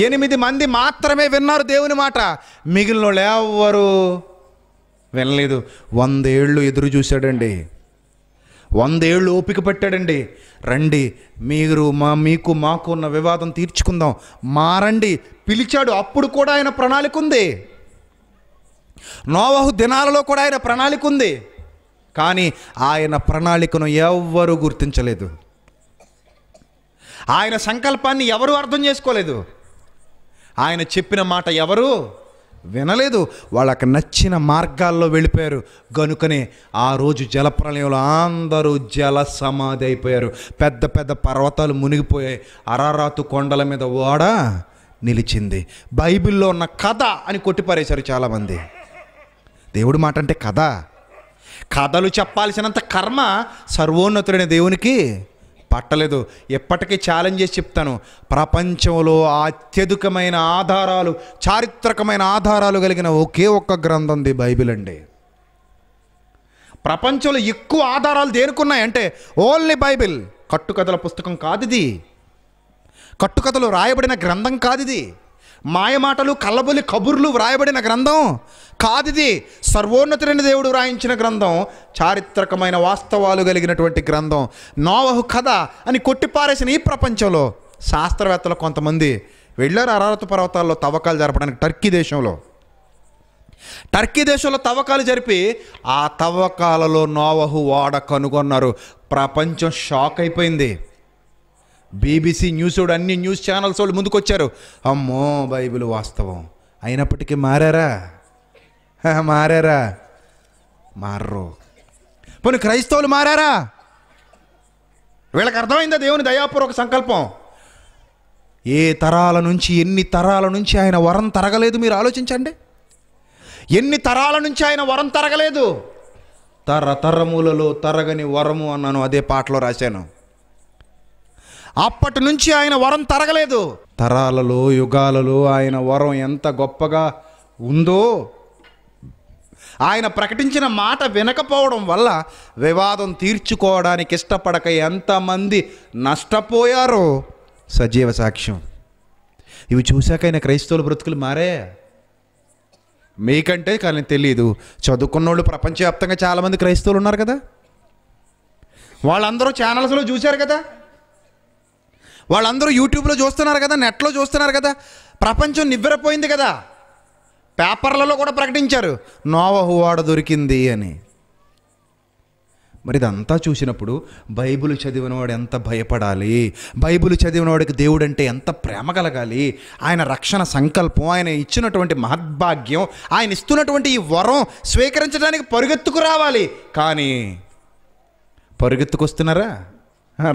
ఎనిమిది మంది మాత్రమే విన్నారు దేవుని మాట మిగిలిన వాళ్ళు ఎవ్వరు వినలేదు వందేళ్ళు ఎదురు చూశాడండి వందేళ్ళు ఓపిక పెట్టాడండి రండి మీరు మా మీకు మాకు ఉన్న వివాదం తీర్చుకుందాం మారండి పిలిచాడు అప్పుడు కూడా ఆయన ప్రణాళిక ఉంది నోవహు దినాలలో కూడా ఆయన ప్రణాళిక ఉంది కానీ ఆయన ప్రణాళికను ఎవ్వరూ గుర్తించలేదు ఆయన సంకల్పాన్ని ఎవరూ అర్థం చేసుకోలేదు ఆయన చెప్పిన మాట ఎవరు వినలేదు వాళ్ళకి నచ్చిన మార్గాల్లో వెళ్ళిపోయారు గనుకనే ఆ రోజు జలప్రలయంలో అందరూ జల సమాధి అయిపోయారు పెద్ద పెద్ద పర్వతాలు మునిగిపోయాయి అరారాతు కొండల మీద ఓడ నిలిచింది బైబిల్లో ఉన్న కథ అని కొట్టిపారేశారు చాలామంది దేవుడు మాట అంటే కథ కథలు చెప్పాల్సినంత కర్మ సర్వోన్నతుడైన దేవునికి పట్టలేదు ఎప్పటికీ ఛాలెంజ్ చేసి చెప్తాను ప్రపంచంలో అత్యధికమైన ఆధారాలు చారిత్రకమైన ఆధారాలు కలిగిన ఒకే ఒక్క గ్రంథం ది బైబిల్ అండి ప్రపంచంలో ఎక్కువ ఆధారాలు దేనుకున్నాయంటే ఓన్లీ బైబిల్ కట్టుకథల పుస్తకం కాదిది కట్టుకథలు రాయబడిన గ్రంథం కాదిది మాయమాటలు కల్లబొలి కబుర్లు వ్రాయబడిన గ్రంథం కాదిది సర్వోన్నతులైన దేవుడు వ్రాయించిన గ్రంథం చారిత్రకమైన వాస్తవాలు కలిగినటువంటి గ్రంథం నోవహు కథ అని కొట్టిపారేసిన ఈ ప్రపంచంలో శాస్త్రవేత్తలు కొంతమంది వెళ్ళారు అరారత పర్వతాల్లో తవ్వకాలు జరపడానికి టర్కీ దేశంలో టర్కీ దేశంలో తవ్వకాలు జరిపి ఆ తవ్వకాలలో నోవహు వాడ కనుగొన్నారు ప్రపంచం షాక్ అయిపోయింది బీబీసీ న్యూస్ వాడు అన్ని న్యూస్ ఛానల్స్ వాళ్ళు ముందుకొచ్చారు అమ్మో బైబిల్ వాస్తవం అయినప్పటికీ మారారా మారారా మారరు పోనీ క్రైస్తవులు మారారా వీళ్ళకి అర్థమైందా దేవుని దయాపూర్వక సంకల్పం ఏ తరాల నుంచి ఎన్ని తరాల నుంచి ఆయన వరం తరగలేదు మీరు ఆలోచించండి ఎన్ని తరాల నుంచి ఆయన వరం తరగలేదు తరతరములలో తరగని వరము అన్నాను అదే పాటలో రాశాను అప్పటి నుంచి ఆయన వరం తరగలేదు తరాలలో యుగాలలో ఆయన వరం ఎంత గొప్పగా ఉందో ఆయన ప్రకటించిన మాట వినకపోవడం వల్ల వివాదం తీర్చుకోవడానికి ఇష్టపడక ఎంతమంది నష్టపోయారో సజీవ సాక్ష్యం ఇవి చూశాక ఆయన క్రైస్తవుల బ్రతుకులు మారే మీకంటే కానీ తెలియదు చదువుకున్నోళ్ళు ప్రపంచవ్యాప్తంగా చాలామంది క్రైస్తవులు ఉన్నారు కదా వాళ్ళందరూ ఛానల్స్లో చూశారు కదా వాళ్ళందరూ యూట్యూబ్లో చూస్తున్నారు కదా నెట్లో చూస్తున్నారు కదా ప్రపంచం నివ్వెరపోయింది కదా పేపర్లలో కూడా ప్రకటించారు నోవహు ఓడ దొరికింది అని మరి ఇదంతా చూసినప్పుడు బైబిల్ చదివినవాడు ఎంత భయపడాలి బైబిల్ చదివినవాడికి దేవుడు అంటే ఎంత ప్రేమ కలగాలి ఆయన రక్షణ సంకల్పం ఆయన ఇచ్చినటువంటి మహద్భాగ్యం ఆయన ఇస్తున్నటువంటి ఈ వరం స్వీకరించడానికి పరుగెత్తుకు రావాలి కానీ పరుగెత్తుకొస్తున్నారా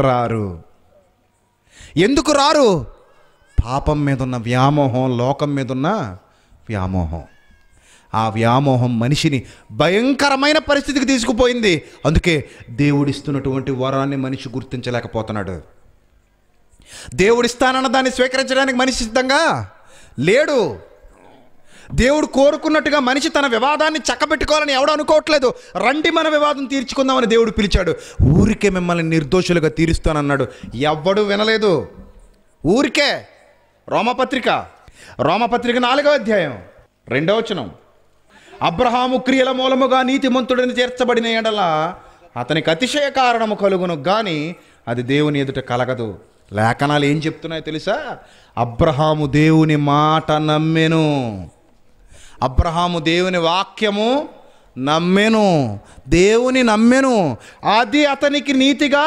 రారు ఎందుకు రారు పాపం మీద ఉన్న వ్యామోహం లోకం మీద ఉన్న వ్యామోహం ఆ వ్యామోహం మనిషిని భయంకరమైన పరిస్థితికి తీసుకుపోయింది అందుకే దేవుడిస్తున్నటువంటి వరాన్ని మనిషి గుర్తించలేకపోతున్నాడు దేవుడిస్తానన్న దాన్ని స్వీకరించడానికి మనిషి సిద్ధంగా లేడు దేవుడు కోరుకున్నట్టుగా మనిషి తన వివాదాన్ని చక్కబెట్టుకోవాలని ఎవడు అనుకోవట్లేదు రండి మన వివాదం తీర్చుకుందామని దేవుడు పిలిచాడు ఊరికే మిమ్మల్ని నిర్దోషులుగా తీరుస్తానన్నాడు ఎవ్వడు వినలేదు ఊరికే రోమపత్రిక రోమపత్రిక నాలుగవ అధ్యాయం రెండవ వచనం అబ్రహాము క్రియల మూలముగా నీతిమంతుడిని చేర్చబడిన ఎడల అతనికి అతిశయ కారణము కలుగును కానీ అది దేవుని ఎదుట కలగదు లేఖనాలు ఏం చెప్తున్నాయో తెలుసా అబ్రహాము దేవుని మాట నమ్మెను అబ్రహాము దేవుని వాక్యము నమ్మెను దేవుని నమ్మెను అది అతనికి నీతిగా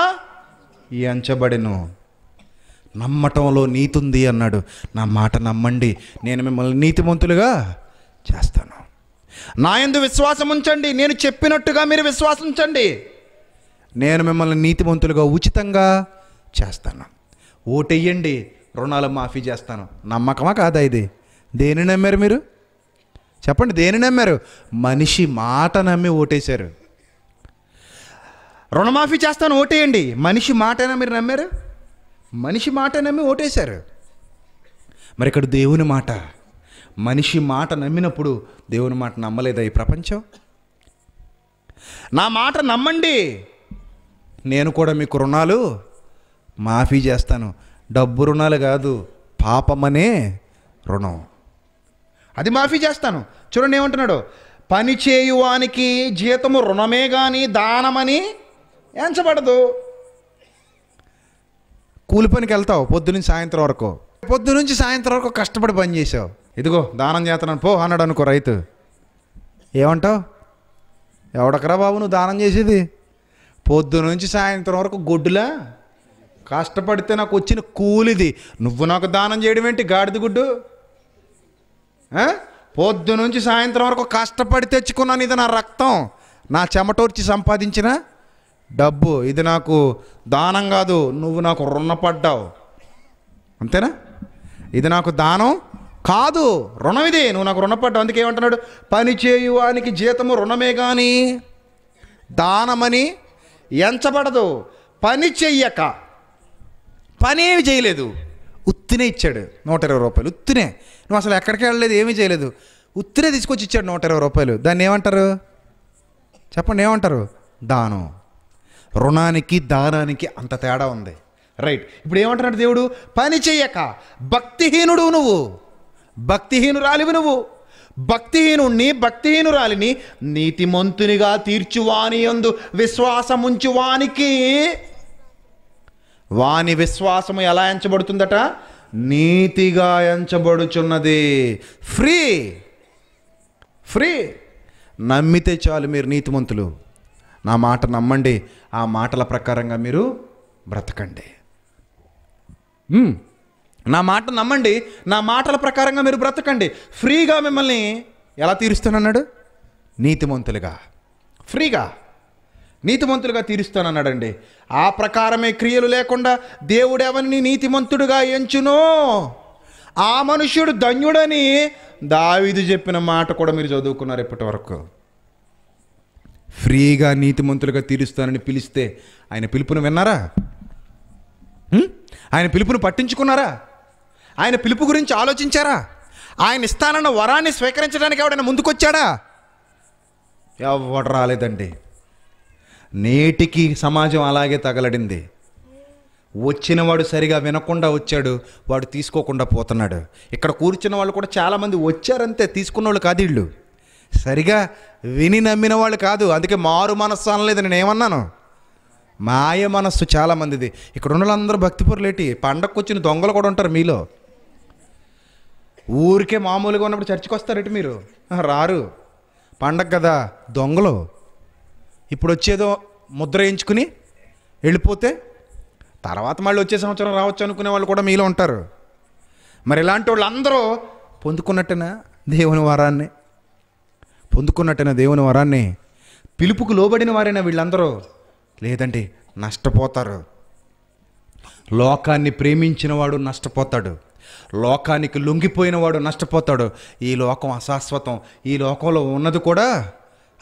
ఎంచబడెను నమ్మటంలో నీతుంది అన్నాడు నా మాట నమ్మండి నేను మిమ్మల్ని నీతిమంతులుగా చేస్తాను నా ఎందు విశ్వాసం ఉంచండి నేను చెప్పినట్టుగా మీరు విశ్వాసించండి నేను మిమ్మల్ని నీతిమంతులుగా ఉచితంగా చేస్తాను ఓటెయ్యండి రుణాలు మాఫీ చేస్తాను నమ్మకమా కాదా ఇది దేని నమ్మారు మీరు చెప్పండి దేని నమ్మారు మనిషి మాట నమ్మి ఓటేశారు రుణమాఫీ చేస్తాను ఓటేయండి మనిషి మాటేనా మీరు నమ్మారు మనిషి మాట నమ్మి ఓటేశారు మరి ఇక్కడ దేవుని మాట మనిషి మాట నమ్మినప్పుడు దేవుని మాట నమ్మలేదా ఈ ప్రపంచం నా మాట నమ్మండి నేను కూడా మీకు రుణాలు మాఫీ చేస్తాను డబ్బు రుణాలు కాదు పాపమనే రుణం అది మాఫీ చేస్తాను చూడండి ఏమంటున్నాడు పని చేయువానికి జీతము రుణమే కానీ దానమని ఎంచబడదు కూలి పనికి వెళ్తావు పొద్దునుంచి సాయంత్రం వరకు పొద్దు నుంచి సాయంత్రం వరకు కష్టపడి పని చేసావు ఇదిగో దానం చేస్తాను పో అన్నాడు అనుకో రైతు ఏమంటావు ఎవడకరా బాబు నువ్వు దానం చేసేది పొద్దు నుంచి సాయంత్రం వరకు గొడ్డులా కష్టపడితే నాకు వచ్చిన కూలిది నువ్వు నాకు దానం చేయడం ఏంటి గాడిద గుడ్డు పొద్దు నుంచి సాయంత్రం వరకు కష్టపడి తెచ్చుకున్నాను ఇది నా రక్తం నా చెమటోర్చి సంపాదించిన డబ్బు ఇది నాకు దానం కాదు నువ్వు నాకు రుణపడ్డావు అంతేనా ఇది నాకు దానం కాదు రుణం ఇది నువ్వు నాకు రుణపడ్డావు అందుకే ఏమంటున్నాడు పని చేయువానికి జీతము రుణమే కానీ దానమని ఎంచబడదు పని చెయ్యక పనేమి చేయలేదు ఉత్తినే ఇచ్చాడు నూట ఇరవై రూపాయలు ఉత్తినే నువ్వు అసలు ఎక్కడికి వెళ్ళలేదు ఏమీ చేయలేదు ఉత్తిరే తీసుకొచ్చి ఇచ్చాడు నూట ఇరవై రూపాయలు దాన్ని ఏమంటారు చెప్పండి ఏమంటారు దానం రుణానికి దానానికి అంత తేడా ఉంది రైట్ ఇప్పుడు ఏమంటున్నాడు దేవుడు పని చెయ్యక భక్తిహీనుడు నువ్వు భక్తిహీనురాలివి నువ్వు భక్తిహీనుణ్ణి భక్తిహీనురాలిని నీతిమంతునిగా తీర్చువాని ఎందు విశ్వాసముంచువానికి వాని విశ్వాసము ఎలా ఎంచబడుతుందట నీతిగా ఎంచబడుచున్నది ఫ్రీ ఫ్రీ నమ్మితే చాలు మీరు నీతిమంతులు నా మాట నమ్మండి ఆ మాటల ప్రకారంగా మీరు బ్రతకండి నా మాట నమ్మండి నా మాటల ప్రకారంగా మీరు బ్రతకండి ఫ్రీగా మిమ్మల్ని ఎలా తీరుస్తానన్నాడు నీతిమంతులుగా ఫ్రీగా నీతిమంతులుగా తీరుస్తానన్నాడండి ఆ ప్రకారమే క్రియలు లేకుండా దేవుడెవరిని నీతిమంతుడుగా ఎంచునో ఆ మనుష్యుడు ధన్యుడని దావిదు చెప్పిన మాట కూడా మీరు చదువుకున్నారు ఇప్పటి వరకు ఫ్రీగా నీతిమంతులుగా తీరుస్తానని పిలిస్తే ఆయన పిలుపును విన్నారా ఆయన పిలుపును పట్టించుకున్నారా ఆయన పిలుపు గురించి ఆలోచించారా ఆయన ఇస్తానన్న వరాన్ని స్వీకరించడానికి ఎవడైనా ముందుకొచ్చాడా ఎవడు రాలేదండి నేటికి సమాజం అలాగే తగలడింది వచ్చిన వాడు సరిగా వినకుండా వచ్చాడు వాడు తీసుకోకుండా పోతున్నాడు ఇక్కడ కూర్చున్న వాళ్ళు కూడా చాలామంది వచ్చారంతే తీసుకున్న వాళ్ళు కాదు వీళ్ళు సరిగా విని నమ్మిన వాళ్ళు కాదు అందుకే మారు మనస్సు అనలేదు నేను ఏమన్నాను మాయ మనస్సు చాలామందిది ఇక్కడ ఉన్న వాళ్ళందరూ భక్తిపూర్లేటి పండగకు వచ్చిన దొంగలు కూడా ఉంటారు మీలో ఊరికే మామూలుగా ఉన్నప్పుడు చర్చికి వస్తారేటి మీరు రారు పండగ కదా దొంగలు ఇప్పుడు వచ్చేదో ముద్ర ఎంచుకుని వెళ్ళిపోతే తర్వాత మళ్ళీ వచ్చే సంవత్సరం రావచ్చు అనుకునే వాళ్ళు కూడా మీలో ఉంటారు మరి ఇలాంటి వాళ్ళందరూ పొందుకున్నట్టున దేవుని వరాన్ని పొందుకున్నట్టున దేవుని వరాన్ని పిలుపుకు లోబడిన వారైనా వీళ్ళందరూ లేదండి నష్టపోతారు లోకాన్ని ప్రేమించిన వాడు నష్టపోతాడు లోకానికి లొంగిపోయిన వాడు నష్టపోతాడు ఈ లోకం అశాశ్వతం ఈ లోకంలో ఉన్నది కూడా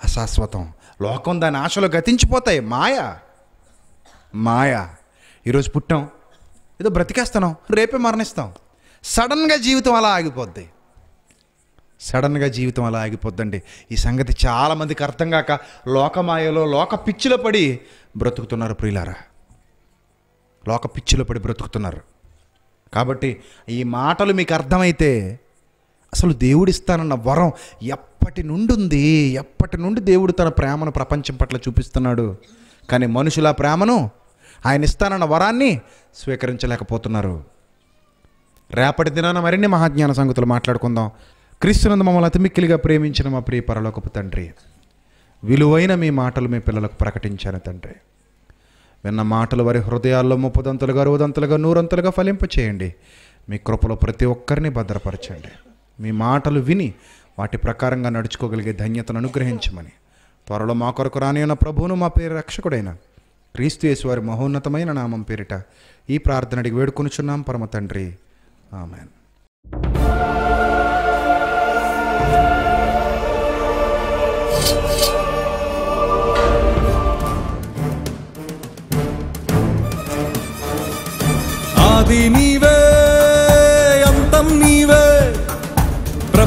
అశాశ్వతం లోకం దాని ఆశలు గతించిపోతాయి మాయ మాయ ఈరోజు పుట్టాం ఏదో బ్రతికేస్తున్నాం రేపే మరణిస్తాం సడన్గా జీవితం అలా ఆగిపోద్ది సడన్గా జీవితం అలా ఆగిపోద్దండి ఈ సంగతి చాలామందికి అర్థం కాక లోకమాయలో లోక పిచ్చిలో పడి బ్రతుకుతున్నారు ప్రియులారా లోక పిచ్చిలో పడి బ్రతుకుతున్నారు కాబట్టి ఈ మాటలు మీకు అర్థమైతే అసలు దేవుడు ఇస్తానన్న వరం ఎప్పటి నుండి ఉంది ఎప్పటి నుండి దేవుడు తన ప్రేమను ప్రపంచం పట్ల చూపిస్తున్నాడు కానీ మనుషుల ప్రేమను ఆయన ఇస్తానన్న వరాన్ని స్వీకరించలేకపోతున్నారు రేపటి దినాన మరిన్ని మహాజ్ఞాన సంగతులు మాట్లాడుకుందాం క్రీస్తునందు మమ్మల్ని అతిమిక్కిలిగా ప్రేమించిన మా ప్రియ పరలోకపు తండ్రి విలువైన మీ మాటలు మీ పిల్లలకు ప్రకటించాను తండ్రి విన్న మాటలు వారి హృదయాల్లో ముప్పదంతలుగా నూరంతులుగా నూరంతలుగా ఫలింపచేయండి మీ కృపలో ప్రతి ఒక్కరిని భద్రపరచండి మీ మాటలు విని వాటి ప్రకారంగా నడుచుకోగలిగే ధన్యతను అనుగ్రహించమని త్వరలో మా కొరకు ఉన్న ప్రభువును మా పేరు రక్షకుడైన క్రీస్తు వారి మహోన్నతమైన నామం పేరిట ఈ ప్రార్థన అడిగి వేడుకొనుచున్నాం పరమ తండ్రి ఆమె ఆది నీవే